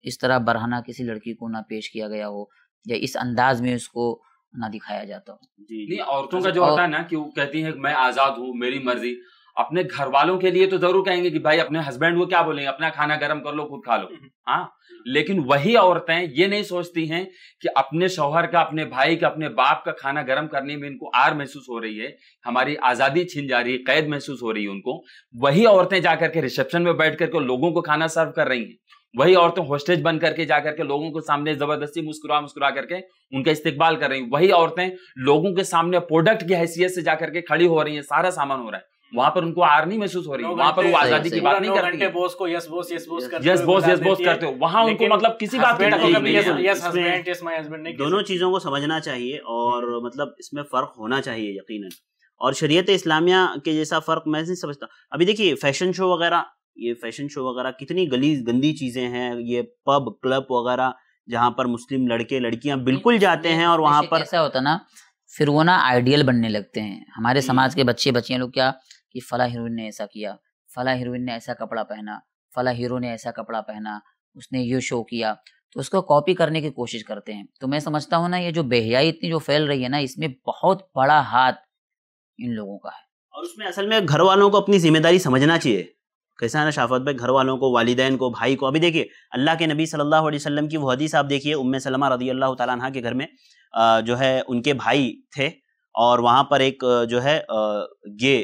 इस तरह बरहना किसी लड़की को ना पेश किया गया हो या इस अंदाज में उसको ना दिखाया जाता हो नहीं औरतों का जो होता है ना कि वो कहती है मैं आजाद हूँ मेरी मर्जी अपने घर वालों के लिए तो जरूर कहेंगे कि भाई अपने हस्बैंड को क्या बोलेंगे अपना खाना गर्म कर लो खुद खा लो हम्म। हाँ लेकिन वही औरतें ये नहीं सोचती हैं कि अपने शौहर का अपने भाई का अपने बाप का खाना गर्म करने में इनको आर महसूस हो रही है हमारी आजादी छिन जा रही है कैद महसूस हो रही है उनको वही औरतें जाकर के रिसेप्शन में बैठ करके लोगों को खाना सर्व कर रही हैं वही औरतें होस्टेज बन करके जाकर के लोगों के सामने जबरदस्ती मुस्कुरा मुस्कुरा करके उनका इस्तेकबाल कर रही वही औरतें लोगों के सामने प्रोडक्ट की हैसियत से जाकर के खड़ी हो रही हैं सारा सामान हो रहा है वहां पर उनको आर नहीं महसूस हो रही वहां पर वो आजादी की बात नहीं करते बॉस को यस बॉस यस बॉस करते यस बॉस यस करते हो वहां उनको मतलब किसी बात की नहीं दोनों चीजों को समझना चाहिए और मतलब इसमें फर्क होना चाहिए यकीन और शरीय इस्लामिया के जैसा फर्क मैं नहीं समझता अभी देखिए फैशन शो वगैरह ये फैशन शो वगैरह कितनी गली गंदी चीजें हैं ये पब क्लब वगैरह जहाँ पर मुस्लिम लड़के लड़कियां बिल्कुल जाते हैं और वहां पर ऐसा होता ना फिर वो ना आइडियल बनने लगते हैं हमारे समाज के बच्चे बच्चियां लोग क्या कि फला हीरोइन ने ऐसा किया फला हीरोइन ने ऐसा कपड़ा पहना फला हीरो ने ऐसा कपड़ा पहना उसने ये शो किया तो उसको कॉपी करने की कोशिश करते हैं तो मैं समझता हूँ ना ये जो बेहियाई इतनी जो फैल रही है ना इसमें बहुत बड़ा हाथ इन लोगों का है और उसमें असल में घर वालों को अपनी जिम्मेदारी समझना चाहिए कैसा है ना शाफत भाई घर वालों को वालदेन को भाई को अभी देखिए अल्लाह के नबी सल्लल्लाहु अलैहि वसल्लम की वो हदीस आप देखिए उम्मे सलमा रदी अल्लाह तह के घर में जो है उनके भाई थे और वहाँ पर एक जो है गे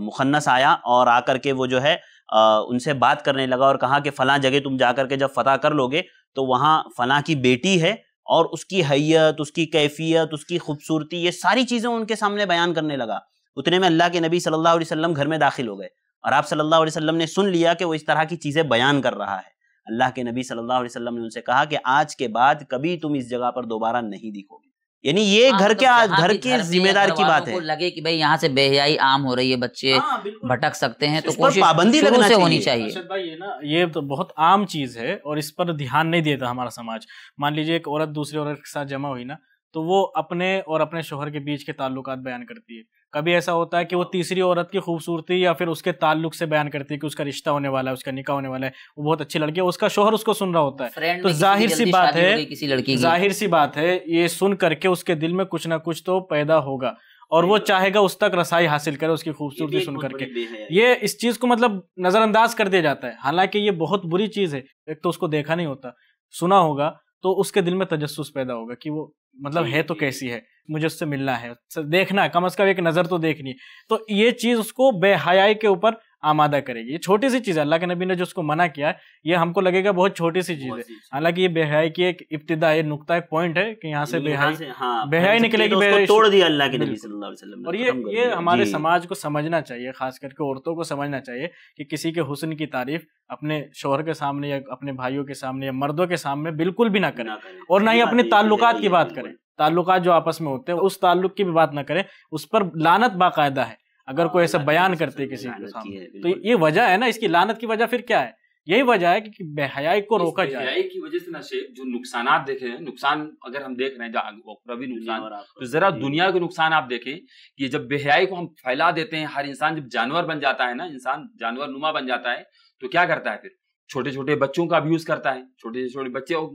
मुखन्नस आया और आकर के वो जो है आ, उनसे बात करने लगा और कहा कि फ़लाँ जगह तुम जा कर के जब फतेह कर लोगे तो वहाँ फ़लाँ की बेटी है और उसकी हैत उसकी कैफियत उसकी खूबसूरती ये सारी चीज़ें उनके सामने बयान करने लगा उतने में अल्लाह के नबी सल्लल्लाहु अलैहि वसल्लम घर में दाखिल हो गए और आप सल्लल्लाहु अलैहि वसल्लम ने सुन लिया कि वो इस तरह की चीज़ें बयान कर रहा है अल्लाह के नबी सल्लल्लाहु अलैहि वसल्लम ने उनसे कहा कि आज के बाद कभी तुम इस जगह पर दोबारा नहीं दिखोगे यानी ये हाँ, घर मतलब के घर की जिम्मेदार की बात है लगे कि भाई यहाँ से बेहयाई आम हो रही है बच्चे हाँ, भटक सकते हैं तो कोशिश पाबंदी लगना से होनी चाहिए ये ना ये तो बहुत आम चीज है और इस पर ध्यान नहीं देता हमारा समाज मान लीजिए एक औरत दूसरी औरत के साथ जमा हुई ना तो वो अपने और अपने शोहर के बीच के ताल्लुक बयान करती है कभी ऐसा होता है कि वो तीसरी औरत की खूबसूरती या फिर उसके ताल्लुक से बयान करती है कि उसका रिश्ता होने वाला है उसका निकाह होने वाला है वो बहुत अच्छी लड़की है उसका शोहर उसको सुन रहा होता है तो जाहिर सी बात है किसी लड़की जाहिर सी बात है ये सुन करके उसके दिल में कुछ ना कुछ तो पैदा होगा और वो चाहेगा उस तक रसाई हासिल करे उसकी खूबसूरती सुन करके ये इस चीज को मतलब नजरअंदाज कर दिया जाता है हालांकि ये बहुत बुरी चीज है एक तो उसको देखा नहीं होता सुना होगा तो उसके दिल में तजस पैदा होगा कि वो मतलब है तो कैसी है मुझे उससे मिलना है देखना है कम अज कम एक नज़र तो देखनी है तो ये चीज़ उसको बेहयाई के ऊपर आमादा करेगी ये छोटी सी चीज़ है अल्लाह के नबी ने जो उसको मना किया है ये हमको लगेगा बहुत छोटी सी चीज़ है हालांकि ये बेहाई की एक इब्तदा है नुकता एक पॉइंट है कि यहाँ से बेहाई बेहाई हाँ, मतलब निकलेगी तोड़ दिया अल्लाह के नबी सल्लल्लाहु अलैहि वसल्लम और ये ये हमारे समाज को समझना चाहिए खास करके औरतों को समझना चाहिए कि किसी के हुसन की तारीफ अपने शोहर के सामने या अपने भाइयों के सामने या मर्दों के सामने बिल्कुल भी ना करें और ना ही अपने तो ताल्लुक की तो बात तो करें ताल्लुक जो आपस में होते हैं उस ताल्लुक की भी बात ना करें उस पर लानत बाकायदा है अगर कोई ऐसा हाँ, बयान करते किसी के सामने तो, तो ये वजह है ना इसकी लानत की वजह फिर क्या है यही वजह है कि बेहयाई को रोका जाए बेहयाई की वजह से ना शेख जो नुकसान देखे हैं नुकसान अगर हम देख रहे हैं नुकसान तो जरा दुनिया के नुकसान आप देखें कि जब बेहयाई को हम फैला देते हैं हर इंसान जब जानवर बन जाता है ना इंसान जानवर नुमा बन जाता है तो क्या करता है फिर छोटे छोटे बच्चों का अब्यूज करता है छोटे छोटे बच्चे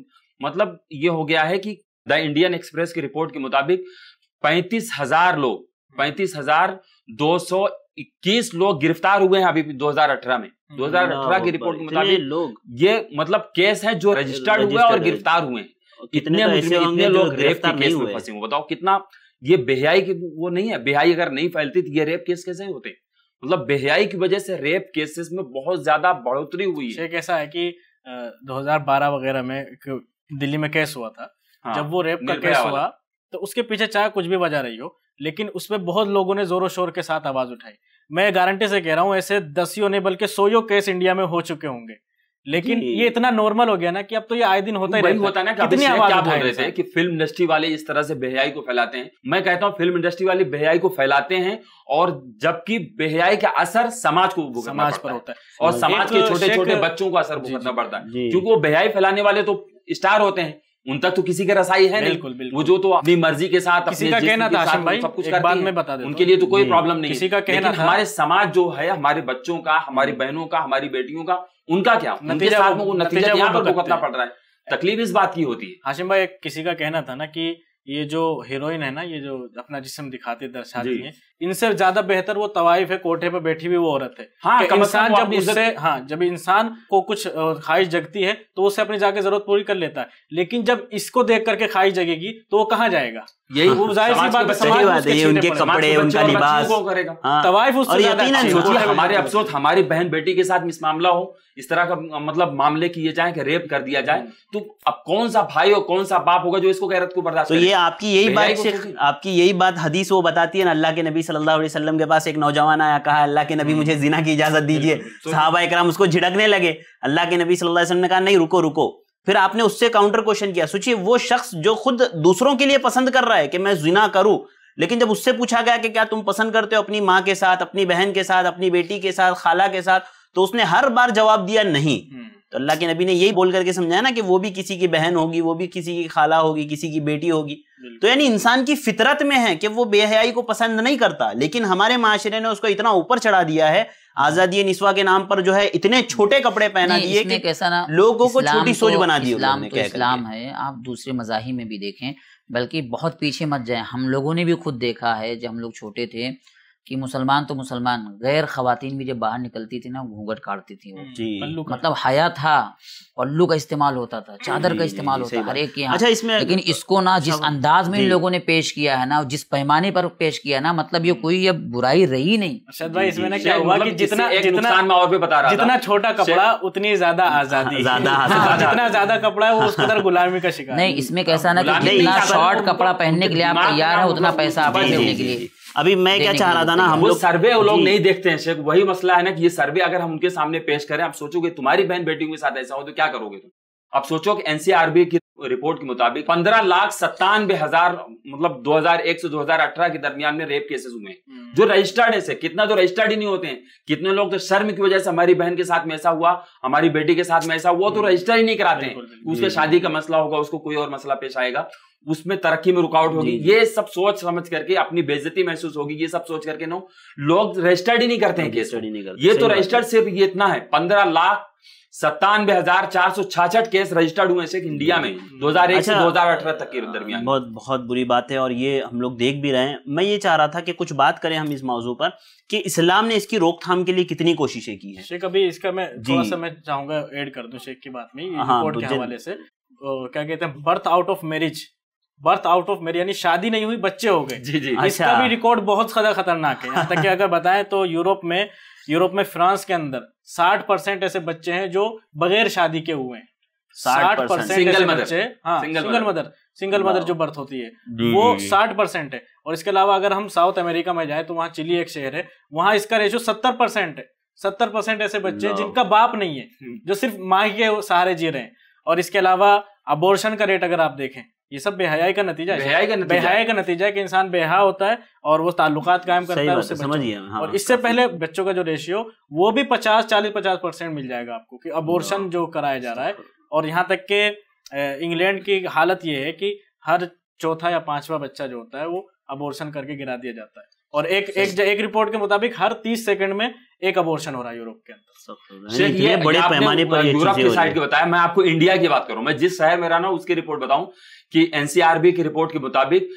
मतलब ये हो गया है कि द इंडियन एक्सप्रेस की रिपोर्ट के मुताबिक पैंतीस लोग हम्म। पैंतीस 221 लोग गिरफ्तार हुए हैं अभी 2018 में 2018 हम्म। की रिपोर्ट के मुताबिक लोग ये मतलब केस है जो रजिस्टर्ड हुए और गिरफ्तार हुए हैं इतने इतने लोग रेप के केस में फंसे हुए बताओ कितना ये बेहयाई की वो नहीं है बेहयाई अगर नहीं फैलती तो ये रेप केस कैसे होते मतलब बेहयाई की वजह से रेप केसेस में बहुत ज्यादा बढ़ोतरी हुई है कैसा है कि 2012 वगैरह में दिल्ली में केस हुआ था हाँ, जब वो रेप का केस हुआ तो उसके पीछे चाहे कुछ भी वजह रही हो लेकिन उसमें बहुत लोगों ने जोरों शोर के साथ आवाज उठाई मैं गारंटी से कह रहा हूँ ऐसे दसियों ने बल्कि सोयो केस इंडिया में हो चुके होंगे लेकिन ये इतना नॉर्मल हो गया ना कि अब तो ये आए दिन होता ही होता ना कितनी आवाज क्या बोल रहे थे कि फिल्म इंडस्ट्री वाले इस तरह से बेहयाई को फैलाते हैं मैं कहता हूँ फिल्म इंडस्ट्री वाले बेहयाई को फैलाते हैं और जबकि बेहयाई का असर समाज को समाज पर होता है और समाज के छोटे छोटे बच्चों को असर भुगतना पड़ता है क्योंकि वो बेहयाई फैलाने वाले तो स्टार होते हैं उन तक तो किसी के रसाई है बिल्कुल, बिल्कुल। वो जो तो अपनी मर्जी के साथ किसी का कहना था आशम भाई सब कुछ बाद में बता दे उनके लिए तो कोई प्रॉब्लम नहीं किसी का कहना हमारे समाज जो है हमारे बच्चों का हमारी हम्म। बहनों का हमारी बेटियों का उनका क्या उनके साथ में वो नतीजा यहाँ पर भुगतना पड़ रहा है तकलीफ इस बात की होती है हाशिम भाई किसी का कहना था ना कि ये जो हीरोइन है ना ये जो अपना जिसम दिखाते दर्शाती है इनसे ज्यादा बेहतर वो तवाइफ है कोठे पे बैठी हुई वो औरत है हाँ, इंसान जब उससे हाँ जब इंसान को कुछ ख्वाहिश जगती है तो उसे अपनी जाके जरूरत पूरी कर लेता है लेकिन जब इसको देख करके ख्वाहिश जगेगी तो वो कहाँ जाएगा यही वो जाहिर सी बात है उनके कपड़े उनका लिबास हाँ। तवाइफ उससे ज्यादा तो हमारे अफसोस हमारी बहन बेटी के साथ इस मामला हो इस तरह का मतलब मामले किए जाए कि रेप कर दिया जाए तो अब कौन सा भाई और कौन सा बाप होगा जो इसको गैरत को बर्दाश्त तो ये आपकी यही बात आपकी यही बात हदीस वो बताती है अल्लाह के नबी सल्लल्लाहु अलैहि वसल्लम के पास एक नौजवान आया कहा अल्लाह के नबी हम्म। मुझे जिना की इजाजत दीजिए तो- साहबा कराम उसको झिड़कने लगे अल्लाह के नबी सल्लल्लाहु अलैहि वसल्लम ने कहा नहीं रुको रुको फिर आपने उससे काउंटर क्वेश्चन किया सोचिए वो शख्स जो खुद दूसरों के लिए पसंद कर रहा है कि मैं जिना करूं लेकिन जब उससे पूछा गया कि क्या तुम पसंद करते हो अपनी माँ के साथ अपनी बहन के साथ अपनी बेटी के साथ खाला के साथ तो उसने हर बार जवाब दिया नहीं हम्म। तो अल्लाह के नबी ने यही बोल करके समझाया ना कि वो भी किसी की बहन होगी वो भी किसी की खाला होगी किसी की बेटी होगी तो यानी इंसान की फितरत में है कि वो बेहयाई को पसंद नहीं करता लेकिन हमारे माशरे ने उसको इतना ऊपर चढ़ा दिया है आजादी निस्वा के नाम पर जो है इतने छोटे कपड़े पहना दिए कि कैसा ना लोगों को छोटी सोच तो बना दी इस्लाम तो इस्लाम है आप दूसरे मजाही में भी देखें बल्कि बहुत पीछे मत जाए हम लोगों ने भी खुद देखा है जब हम लोग छोटे थे कि मुसलमान तो मुसलमान गैर खातन भी जब बाहर निकलती थी ना घूंघट काटती थी वो मतलब हया था पल्लू का इस्तेमाल होता था चादर का इस्तेमाल होता हर एक यहाँ अच्छा इसमें लेकिन इसको ना जिस अच्छा, अंदाज में इन लोगों ने पेश किया है ना जिस पैमाने पर पेश किया ना मतलब ये कोई अब बुराई रही नहीं अच्छा, इसमें हुआ मतलब जितना जितना और भी बता रहा जितना छोटा कपड़ा उतनी ज्यादा हाँ, हाँ, आजादी जितना ज्यादा कपड़ा है वो उसके अंदर गुलामी का शिकार नहीं इसमें कैसा ना कि जितना शॉर्ट कपड़ा पहनने के लिए आप तैयार है उतना पैसा आप देने के लिए अभी मैं क्या चाह रहा था ना हम लोग सर्वे वो लोग नहीं देखते हैं शेख वही मसला है ना कि ये सर्वे अगर हम उनके सामने पेश करें आप सोचोगे तुम्हारी बहन बेटियों के साथ ऐसा हो तो क्या करोगे तुम आप सोचो कि एनसीआरबी की रिपोर्ट के मुताबिक पंद्रह लाख सत्तानबे हजार मतलब 2001 से 2018 के दरमियान में रेप केसेस हुए हैं हम्म। जो रजिस्टर्ड है से कितना जो तो रजिस्टर्ड ही नहीं होते हैं कितने लोग तो शर्म की वजह से हमारी बहन के साथ में ऐसा हुआ हमारी बेटी के साथ में ऐसा हुआ तो रजिस्टर ही नहीं कराते हैं उसके शादी का मसला होगा उसको कोई और मसला पेश आएगा उसमें तरक्की में रुकावट होगी ये सब सोच समझ करके अपनी बेजती महसूस होगी ये सब सोच करके ना लोग रजिस्टर्ड ही नहीं करते हैं केस नहीं करते ये तो रजिस्टर्ड सिर्फ ये इतना है पंद्रह लाख सत्तानवे हजार चार सौ छाछठ केस रजिस्टर्ड हुए सिर्फ इंडिया में 2001 अच्छा, से अठारह तक के दरमियान बहुत बहुत बुरी बात है और ये हम लोग देख भी रहे हैं मैं ये चाह रहा था कि कुछ बात करें हम इस मौजू पर कि इस्लाम ने इसकी रोकथाम के लिए कितनी कोशिशें की है शेख अभी इसका मैं थोड़ा सा मैं चाहूंगा एड कर दू शेख की बात में हाँ, के हवाले से क्या कहते हैं birth out of marriage birth out of मेरी यानी शादी नहीं हुई बच्चे हो गए जी जी इसका अच्छा। भी रिकॉर्ड बहुत ज्यादा खतरनाक है यहाँ तक कि अगर बताएं तो यूरोप में यूरोप में फ्रांस के अंदर साठ परसेंट ऐसे बच्चे हैं जो बगैर शादी के हुए हैं साठ परसेंट सिंगल बच्चे हाँ सिंगल मदर सिंगल मदर जो बर्थ होती है वो साठ परसेंट है और इसके अलावा अगर हम साउथ अमेरिका में जाए तो वहाँ चिली एक शहर है वहाँ इसका रेशियो सत्तर परसेंट है सत्तर परसेंट ऐसे बच्चे हैं जिनका बाप नहीं है जो सिर्फ माँ के सहारे जी रहे हैं और इसके अलावा अबोर्शन का रेट अगर आप देखें ये सब बेहयाई का नतीजा बेहयाई का नतीजा बेहयाई का नतीजा है कि इंसान बेहा होता है और वो ताल्लुकात कायम करता है उससे समझिए हाँ, और इससे पहले बच्चों का जो रेशियो वो भी पचास चालीस पचास परसेंट मिल जाएगा आपको कि अबोर्शन हाँ। जो कराया जा रहा है और यहाँ तक के इंग्लैंड की हालत ये है कि हर चौथा या पांचवा बच्चा जो होता है वो अबोर्शन करके गिरा दिया जाता है और एक एक एक रिपोर्ट के मुताबिक हर तीस सेकंड में एक अबोर्शन हो रहा है यूरोप के अंदर ये बड़े पैमाने पर यूरोप के साइड की बताया मैं आपको इंडिया की बात करूं मैं जिस शहर में रहा ना उसकी रिपोर्ट बताऊं कि एनसीआरबी की रिपोर्ट के मुताबिक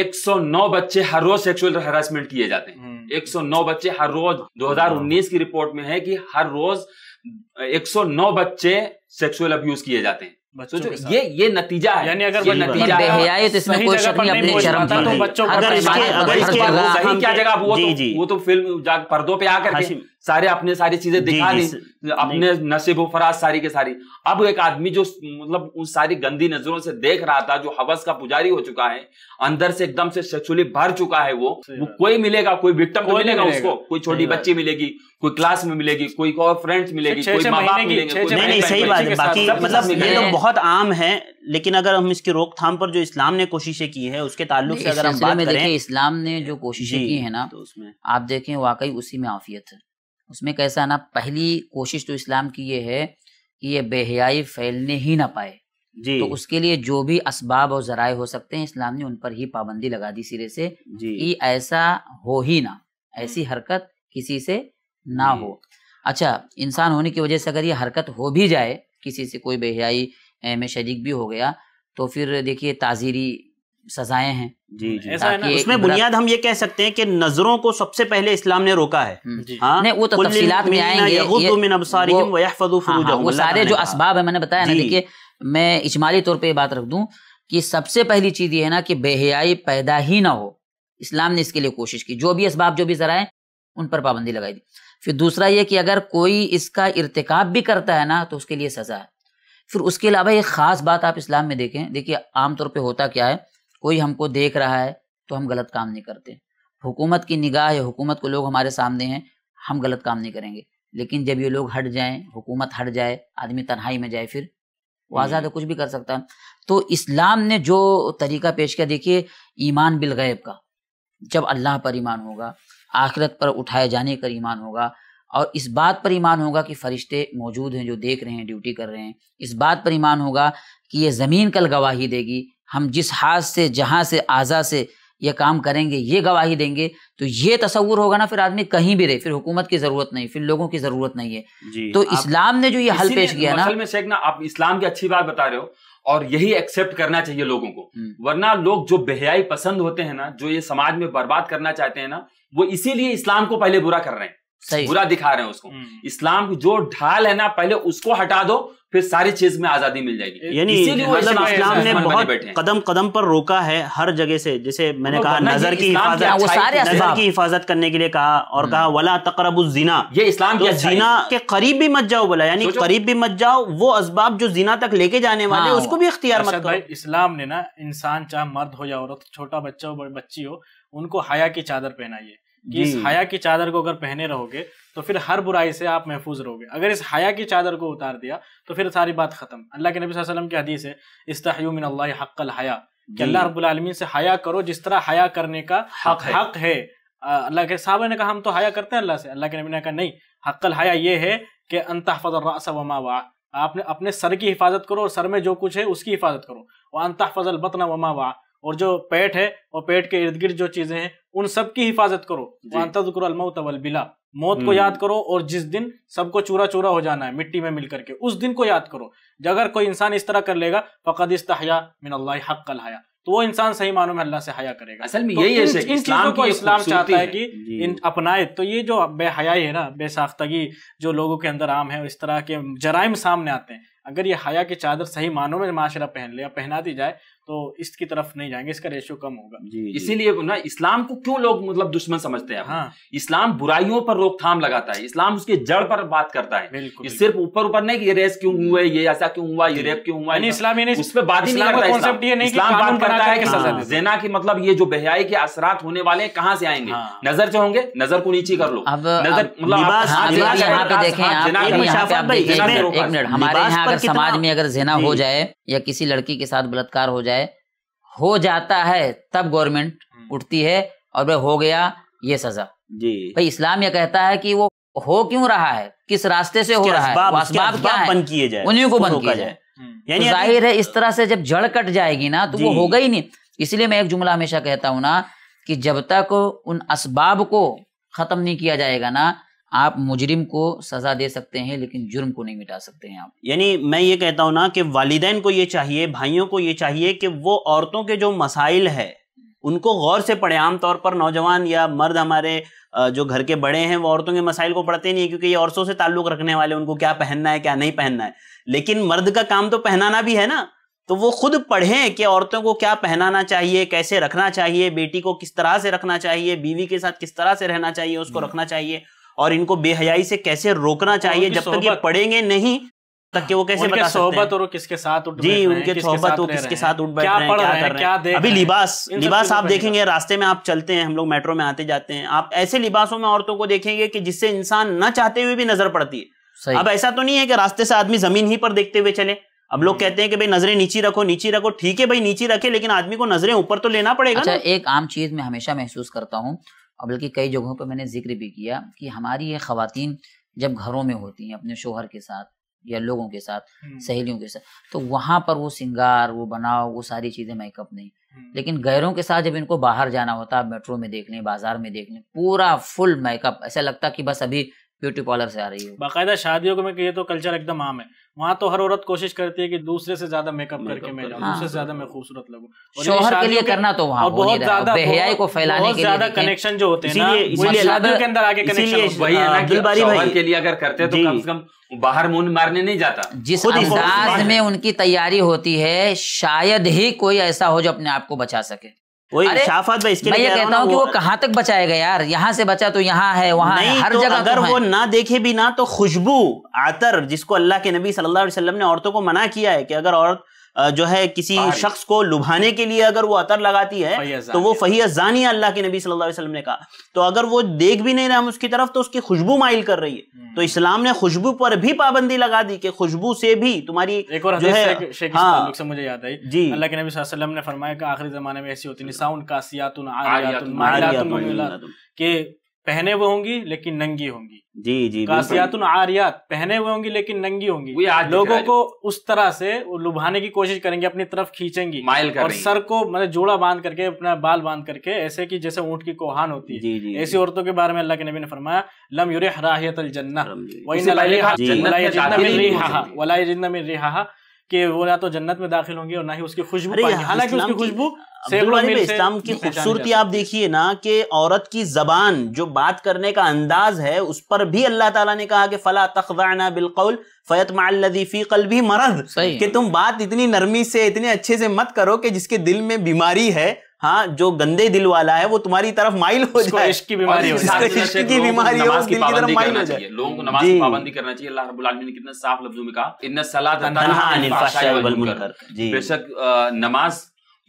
109 बच्चे हर रोज सेक्सुअल हेरासमेंट किए जाते हैं 109 हम्म। बच्चे हर रोज 2019 की रिपोर्ट में है कि हर रोज 109 बच्चे सेक्सुअल अब्यूज किए जाते हैं ये ये नतीजा है यानी अगर ये नतीजा है तो इसमें कोई शक नहीं अपने शर्म की तो बच्चों अगर इसके अगर इसके सही क्या जगह वो तो वो तो फिल्म पर्दों पे आकर सारे अपने सारी चीजें दिखा दी अपने नसीब फराज सारी के सारी अब एक आदमी जो मतलब उन सारी गंदी नजरों से देख रहा था जो हवस का पुजारी हो चुका है अंदर से एकदम से सेक्सुअली भर चुका है वो वो कोई मिलेगा कोई विक्टम तो को मिलेगा उसको कोई छोटी बच्ची मिलेगी कोई क्लास में मिलेगी कोई और फ्रेंड्स मिलेगी कोई माँ बाप मिलेंगे नहीं सही बात है बाकी मतलब ये तो बहुत आम है लेकिन अगर हम इसकी रोकथाम पर जो इस्लाम ने कोशिशें की है उसके ताल्लुक से अगर हम बात करें इस्लाम ने जो कोशिशें की है ना तो उसमें आप देखें वाकई उसी में आफियत है उसमें कैसा ना पहली कोशिश तो इस्लाम की ये है कि ये बेहयाई फैलने ही ना पाए जी तो उसके लिए जो भी इसबाब और जराए हो सकते हैं इस्लाम ने उन पर ही पाबंदी लगा दी सिरे से कि ऐसा हो ही ना ऐसी हरकत किसी से ना हो अच्छा इंसान होने की वजह से अगर ये हरकत हो भी जाए किसी से कोई बेहयाई में शरीक भी हो गया तो फिर देखिए ताजीरी सजाएं हैं जी, जी ऐसा है ना उसमें बुनियाद हम ये कह सकते हैं कि नजरों को सबसे पहले इस्लाम ने रोका है हम्म। हाँ नहीं वो तो तफसीलात में आएंगे वो, हाँ, हाँ वो सारे जो हाँ। असबाब है मैंने बताया ना देखिए मैं इजमाली तौर पर बात रख दूं कि सबसे पहली चीज ये है ना कि बेहयाई पैदा ही ना हो इस्लाम ने इसके लिए कोशिश की जो भी असबाब जो भी जराए उन पर पाबंदी लगाई दी फिर दूसरा ये कि अगर कोई इसका इरतकब भी करता है ना तो उसके लिए सजा है फिर उसके अलावा एक ख़ास बात आप इस्लाम में देखें देखिए आमतौर पर होता क्या है कोई हमको देख रहा है तो हम गलत काम नहीं करते हुकूमत की निगाह है हुकूमत को लोग हमारे सामने हैं हम गलत काम नहीं करेंगे लेकिन जब ये लोग हट जाए हुकूमत हट जाए आदमी तन्हाई में जाए फिर वो आज़ाद हम्म। कुछ भी कर सकता है तो इस्लाम ने जो तरीका पेश किया देखिए ईमान बिल गैब का जब अल्लाह पर ईमान होगा आखिरत पर उठाए जाने का ईमान होगा और इस बात पर ईमान होगा कि फरिश्ते मौजूद हैं जो देख रहे हैं ड्यूटी कर रहे हैं इस बात पर ईमान होगा कि ये ज़मीन कल गवाही देगी हम जिस हाथ से जहाँ से आज़ा से ये काम करेंगे ये गवाही देंगे तो ये तस्वूर होगा ना फिर आदमी कहीं भी रहे फिर हुकूमत की जरूरत नहीं फिर लोगों की जरूरत नहीं है तो इस्लाम ने जो ये हल पेश किया ना में शेख ना आप इस्लाम की अच्छी बात बता रहे हो और यही एक्सेप्ट करना चाहिए लोगों को हम्म। वरना लोग जो बेहयाई पसंद होते हैं ना जो ये समाज में बर्बाद करना चाहते हैं ना वो इसीलिए इस्लाम को पहले बुरा कर रहे हैं सही बुरा दिखा रहे हैं उसको हम्म। इस्लाम की जो ढाल है ना पहले उसको हटा दो फिर सारी चीज में आजादी मिल जाएगी यानी मतलब इस्लाम ने बहुत कदम कदम पर रोका है हर जगह से जैसे मैंने कहा नजर की हिफाजत नजर की हिफाजत करने के लिए कहा और हम्म। कहा वला तकरब जीना ये इस्लाम तो जीना के करीब भी मत जाओ बोला यानी करीब भी मत जाओ वो असबाब जो जीना तक लेके जाने वाले हाँ। उसको भी इख्तियार मत करो इस्लाम ने ना इंसान चाहे मर्द हो या औरत छोटा बच्चा हो बच्ची हो उनको हया की चादर पहनाइए कि इस हया की चादर को अगर पहने रहोगे तो फिर हर बुराई से आप महफूज रहोगे अगर इस हया की चादर को उतार दिया तो फिर सारी बात खत्म अल्लाह के नबी वसल्लम की हदीस है इस मिन हक़ल हया कि अल्लाह रबालमीन से हया करो जिस तरह हया करने का हक है, हक है। अल्लाह के साहब ने कहा हम तो हया करते हैं अल्लाह से अल्लाह के नबी ने कहा नहीं हक़ल हया ये है कि अनतफ़ज़ वमा वाह आपने अपने सर की हिफाजत करो और सर में जो कुछ है उसकी हिफाजत करो वह फजल बतना वमा वाह और जो पेट है और पेट के इर्द गिर्द जो चीज़ें हैं उन सब की हिफाजत करो बिला मौत को हम्म। याद करो और जिस दिन सबको चूरा चूरा हो जाना है मिट्टी में मिलकर के उस दिन को याद करो अगर कोई इंसान इस तरह कर लेगा फ़कद इस्तया मिन हक कल हया तो वो इंसान सही मानो में अल्लाह से हया करेगा असल में तो यही इन, इन चीजों को इस्लाम चाहता है, है कि इन अपनाए तो ये जो बेहयाई है ना बेसाख्तगी जो लोगों के अंदर आम है इस तरह के जराइम सामने आते हैं अगर ये हया की चादर सही मानों में माशरा पहन ले या पहना दी जाए तो इसकी तरफ नहीं जाएंगे इसका रेशियो कम होगा इसीलिए ना इस्लाम को क्यों लोग मतलब दुश्मन समझते हैं हाँ। इस्लाम बुराइयों पर रोकथाम लगाता है इस्लाम उसके जड़ पर बात करता है बिल्कुल, बिल्कुल। सिर्फ ऊपर ऊपर नहीं कि ये रेस क्यों हुआ ये ऐसा क्यों हुआ ये रेप क्यों हुआ इस्लाम उस पर बात ही नहीं इस्लाम बात करता है हाँ, जेना की मतलब ये जो बेहयाई के असरात होने वाले कहाँ से आएंगे हाँ। नजर जो होंगे नजर को नीचे कर लो नजर मतलब हाँ, हमारे यहाँ समाज में अगर जेना हो जाए या किसी लड़की के साथ बलात्कार हो जाए हो जाता है तब गवर्नमेंट हम्म। उठती है और भाई हो गया ये सजा जी भाई इस्लाम यह कहता है कि वो हो क्यों रहा है किस रास्ते से हो रहा है क्या है बंद किए जाए उन्हीं को बंद किया जाए तो यानी तो जाहिर है इस तरह से जब जड़ कट जाएगी ना तो वो होगा ही नहीं इसलिए मैं एक जुमला हमेशा कहता हूं ना कि जब तक उन असबाब को खत्म नहीं किया जाएगा ना आप मुजरिम को सजा दे सकते हैं लेकिन जुर्म को नहीं मिटा सकते हैं आप यानी मैं ये कहता हूँ ना कि वालदेन को ये चाहिए भाइयों को ये चाहिए कि वो औरतों के जो मसाइल है उनको गौर से पढ़े आमतौर पर नौजवान या मर्द हमारे जो घर के बड़े हैं वो औरतों के मसाइल को पढ़ते नहीं है क्योंकि ये औरतों से ताल्लुक रखने वाले उनको क्या पहनना है क्या नहीं पहनना है लेकिन मर्द का काम तो पहनाना भी है ना तो वो खुद पढ़ें कि औरतों को क्या पहनाना चाहिए कैसे रखना चाहिए बेटी को किस तरह से रखना चाहिए बीवी के साथ किस तरह से रहना चाहिए उसको हम्म। रखना चाहिए और इनको बेहयाई से कैसे रोकना चाहिए जब तक ये पढ़ेंगे नहीं तक के वो कैसे बता सोहबत और किसके साथ उठ जी उनके सोहबत वो किसके साथ उठ बैठ रहे हैं क्या कर रहे हैं अभी लिबास लिबास आप देखेंगे रास्ते में आप चलते हैं हम लोग मेट्रो में आते जाते हैं आप ऐसे लिबासों में औरतों को देखेंगे कि जिससे इंसान न चाहते हुए भी नजर पड़ती है अब ऐसा तो नहीं है कि रास्ते से आदमी जमीन ही पर देखते हुए चले अब लोग हम्म। कहते हैं कि भाई नजरें नीचे रखो नीचे रखो ठीक है भाई नीचे रखे लेकिन आदमी को नजरें ऊपर तो लेना पड़ेगा अच्छा, एक आम चीज मैं हमेशा महसूस करता हूँ और बल्कि कई जगहों पर मैंने जिक्र भी किया कि हमारी ये खातन जब घरों में होती हैं अपने शोहर के साथ या लोगों के साथ हम्म। सहेलियों के साथ तो वहाँ पर वो सिंगार वो बनाओ वो सारी चीज़ें मेकअप नहीं हम्म। लेकिन गैरों के साथ जब इनको बाहर जाना होता मेट्रो में देख लें बाजार में देख लें पूरा फुल मेकअप ऐसा लगता कि बस अभी ब्यूटी पार्लर से आ रही है बाकायदा शादियों में ये तो कल्चर एकदम आम है वहाँ तो हर औरत कोशिश करती है कि दूसरे से ज्यादा मेकअप करके मैं जाऊँ दूसरे हाँ। से ज्यादा मैं खूबसूरत लगूँ शोहर के लिए करना तो वहाँ बहुत ज्यादा बेहयाई को फैलाने के ज्यादा कनेक्शन जो होते हैं इसीलिए शादियों के अंदर आगे कनेक्शन वही है ना के लिए अगर करते हैं तो कम से कम बाहर मुन मारने नहीं जाता जिस अंदाज में उनकी तैयारी होती है शायद ही कोई ऐसा हो जो अपने आप को बचा सके वही शाफात भाई इसके मैं ये कहता हूँ कि वो कहाँ तक बचाएगा यार यहाँ से बचा तो यहाँ है वहाँ नहीं, हर तो जगह तो अगर वो ना देखे भी ना तो खुशबू आतर जिसको अल्लाह के नबी सल्लल्लाहु अलैहि वसल्लम ने औरतों को मना किया है कि अगर औरत जो है किसी शख्स को लुभाने के लिए अगर वो अतर लगाती है तो वो फही तो। जानी अल्लाह के नबी सल्लल्लाहु अलैहि वसल्लम ने कहा तो अगर वो देख भी नहीं रहा हम उसकी तरफ तो उसकी खुशबू माइल कर रही है हम्म। तो इस्लाम ने खुशबू पर भी पाबंदी लगा दी कि खुशबू से भी तुम्हारी एक और जो है शेख हाँ, से मुझे याद आई जी अल्लाह के नबी वसल्लम ने फरमाया कि आखिरी जमाने में ऐसी होती निसाउन कासियातुन पहने हुए होंगी लेकिन नंगी होंगी जी जी कासियातुन आरियात पहने हुए होंगी लेकिन नंगी होंगी लोगों को उस तरह से लुभाने की कोशिश करेंगे अपनी तरफ खींचेंगी माइल कर और सर को मतलब जोड़ा बांध करके अपना बाल बांध करके ऐसे कि जैसे ऊंट की कोहान होती है ऐसी औरतों के बारे में अल्लाह के नबी ने फरमाया लम युरे हराहियत जन्ना वही हाँ, जिंदा में रिहा कि वो ना तो जन्नत में दाखिल होंगे और ना ही उसकी खुशबू हालांकि उसकी खुशबू इस्लाम की खूबसूरती आप देखिए ना कि औरत की जबान जो बात करने का अंदाज है उस पर भी अल्लाह ताला ने कहा कि फला तखदाना बिलकौल फयतमालदीफी कल भी मरद कि तुम बात इतनी नरमी से इतने अच्छे से मत करो कि जिसके दिल में बीमारी है हाँ जो गंदे दिल वाला है वो तुम्हारी तरफ माइल हो जाए इश्क की बीमारी हो इश्क की बीमारी हो दिल की तरफ माइल हो जाए लोगों को नमाज की पाबंदी करना चाहिए अल्लाह रब्बुल आलमीन ने कितना साफ लफ्जों में कहा इन सलात अनिल वल मुनकर जी बेशक नमाज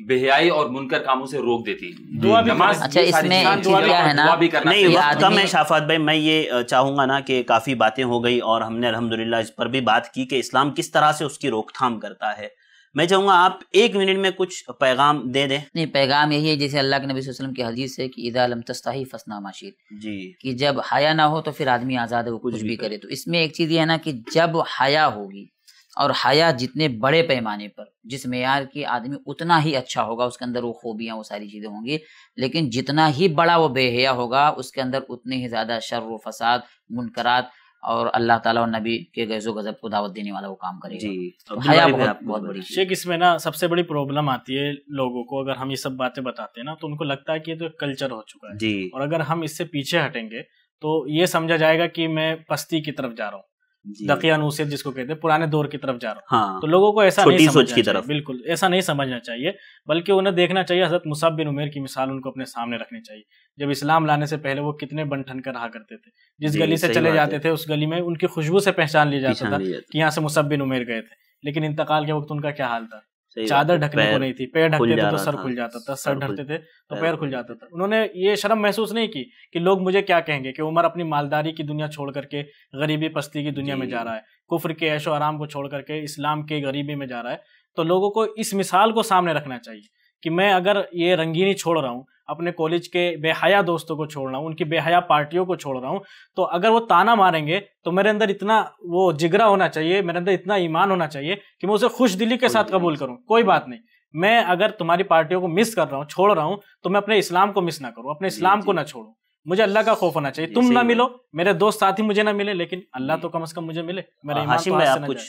बेहयाई और मुनकर कामों से रोक देती है अच्छा इसमें क्या है ना नहीं कम है शाफात भाई मैं ये चाहूंगा ना कि काफी बातें हो गई और हमने अल्हम्दुलिल्लाह इस पर भी बात की कि इस्लाम किस तरह से उसकी रोकथाम करता है मैं चाहूंगा आप एक मिनट में कुछ पैगाम दे दें नहीं पैगाम यही है जैसे अल्लाह के नबी वसल्लम की हदीस है कि इदा लम तस्ताही फसना माशीर जी कि जब हया ना हो तो फिर आदमी आज़ाद है वो कुछ, कुछ भी करे तो इसमें एक चीज़ ये है ना कि जब हया होगी और हया जितने बड़े पैमाने पर जिस मैार की आदमी उतना ही अच्छा होगा उसके अंदर वो खूबियाँ वो सारी चीज़ें होंगी लेकिन जितना ही बड़ा वो बेहया होगा उसके अंदर उतने ही ज़्यादा शर व फसाद मुनकरात और अल्लाह ताला और नबी के गैजो गजब को दावत देने वाला वो काम करेगा जी तो, तो हया बहुत, बहुत बड़ी शेख इसमें ना सबसे बड़ी प्रॉब्लम आती है लोगों को अगर हम ये सब बातें बताते हैं ना तो उनको लगता है कि ये तो कल्चर हो चुका है जी और अगर हम इससे पीछे हटेंगे तो ये समझा जाएगा कि मैं पस्ती की तरफ जा रहा हूँ दकियानूसियत जिसको कहते हैं पुराने दौर की तरफ जा रहा हूँ हाँ, तो लोगों को ऐसा नहीं सोच की तरफ बिल्कुल ऐसा नहीं समझना चाहिए बल्कि उन्हें देखना चाहिए हजरत मुसाब बिन उमेर की मिसाल उनको अपने सामने रखनी चाहिए जब इस्लाम लाने से पहले वो कितने बन ठन कर रहा करते थे जिस गली से चले जाते थे उस गली में उनकी खुशबू से पहचान लिया जाता था कि यहाँ से मुसब बिन उमेर गए थे लेकिन इंतकाल के वक्त उनका क्या हाल था चादर ढकने को नहीं थी पैर ढकते थे तो सर खुल जाता था सर ढकते थे तो पैर खुल जाता था उन्होंने ये शर्म महसूस नहीं की कि लोग मुझे क्या कहेंगे कि उमर अपनी मालदारी की दुनिया छोड़ करके गरीबी पस्ती की दुनिया में जा रहा है कुफर के ऐशो आराम को छोड़ करके इस्लाम के गरीबी में जा रहा है तो लोगों को इस मिसाल को सामने रखना चाहिए कि मैं अगर ये रंगीनी छोड़ रहा हूँ अपने कॉलेज के बेहया दोस्तों को छोड़ रहा हूँ उनकी बेहया पार्टियों को छोड़ रहा हूँ तो अगर वो ताना मारेंगे तो मेरे अंदर इतना वो जिगरा होना चाहिए मेरे अंदर इतना ईमान होना चाहिए कि मैं उसे खुश दिली के साथ कबूल करूँ कोई बात नहीं मैं अगर तुम्हारी पार्टियों को मिस कर रहा हूँ छोड़ रहा हूँ तो मैं अपने इस्लाम को मिस ना करूँ अपने इस्लाम को ना छोड़ू मुझे अल्लाह का खौफ होना चाहिए तुम ना मिलो मेरे दोस्त साथी मुझे ना मिले लेकिन अल्लाह तो कम अज़ कम मुझे मिले मेरे हाँ, तो हाशिम भाई आप कुछ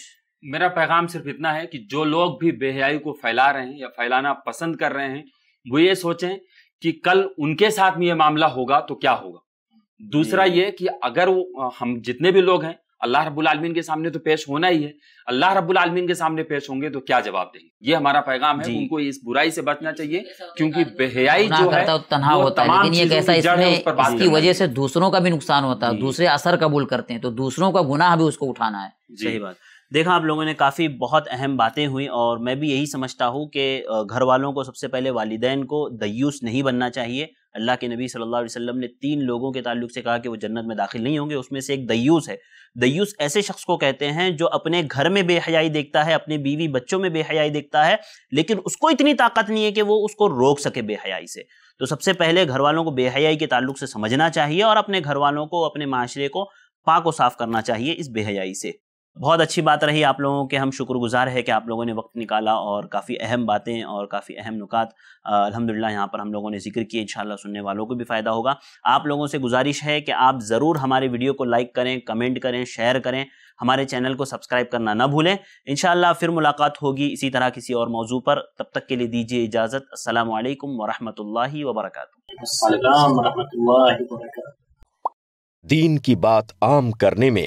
मेरा पैगाम सिर्फ इतना है कि जो लोग भी बेहयाई को फैला रहे हैं या फैलाना पसंद कर रहे हैं वो ये सोचें कि कल उनके साथ में ये मामला होगा तो क्या होगा दूसरा हम्म। ये कि अगर वो हम जितने भी लोग हैं अल्लाह रब्बुल आलमीन के सामने तो पेश होना ही है अल्लाह रब्बुल आलमीन के सामने पेश होंगे तो क्या जवाब देंगे ये हमारा पैगाम है उनको इस बुराई से बचना चाहिए क्योंकि बेहयाई जो है तनहा होता है लेकिन ये कैसा इसमें इसकी वजह से दूसरों का भी नुकसान होता है दूसरे असर कबूल करते हैं तो दूसरों का गुनाह भी उसको उठाना है सही बात देखा आप लोगों ने काफ़ी बहुत अहम बातें हुई और मैं भी यही समझता हूँ कि घर वालों को सबसे पहले वालदेन को दयूस नहीं बनना चाहिए अल्लाह के नबी सल्लल्लाहु अलैहि वसल्लम ने तीन लोगों के ताल्लुक से कहा कि वो जन्नत में दाखिल नहीं होंगे उसमें से एक दयूस है दयूस ऐसे शख्स को कहते हैं जो अपने घर में बेहयाई देखता है अपने बीवी बच्चों में बेहयाई देखता है लेकिन उसको इतनी ताकत नहीं है कि वो उसको रोक सके बेहयाई से तो सबसे पहले घर वालों को बेहयाई के ताल्लुक से समझना चाहिए और अपने घर वालों को अपने माशरे को पाक को साफ करना चाहिए इस बेहयाई से बहुत अच्छी बात रही आप लोगों के हम शुक्रगुजार है कि आप लोगों ने वक्त निकाला और काफ़ी अहम बातें और काफ़ी अहम नुकात अलहमदिल्ला यहाँ पर हम लोगों ने जिक्र किए इन सुनने वालों को भी फ़ायदा होगा आप लोगों से गुजारिश है कि आप ज़रूर हमारे वीडियो को लाइक करें कमेंट करें शेयर करें हमारे चैनल को सब्सक्राइब करना ना भूलें इन फिर मुलाकात होगी इसी तरह किसी और मौजू पर तब तक के लिए दीजिए इजाज़त असल वरहमल वरक दीन की बात आम करने में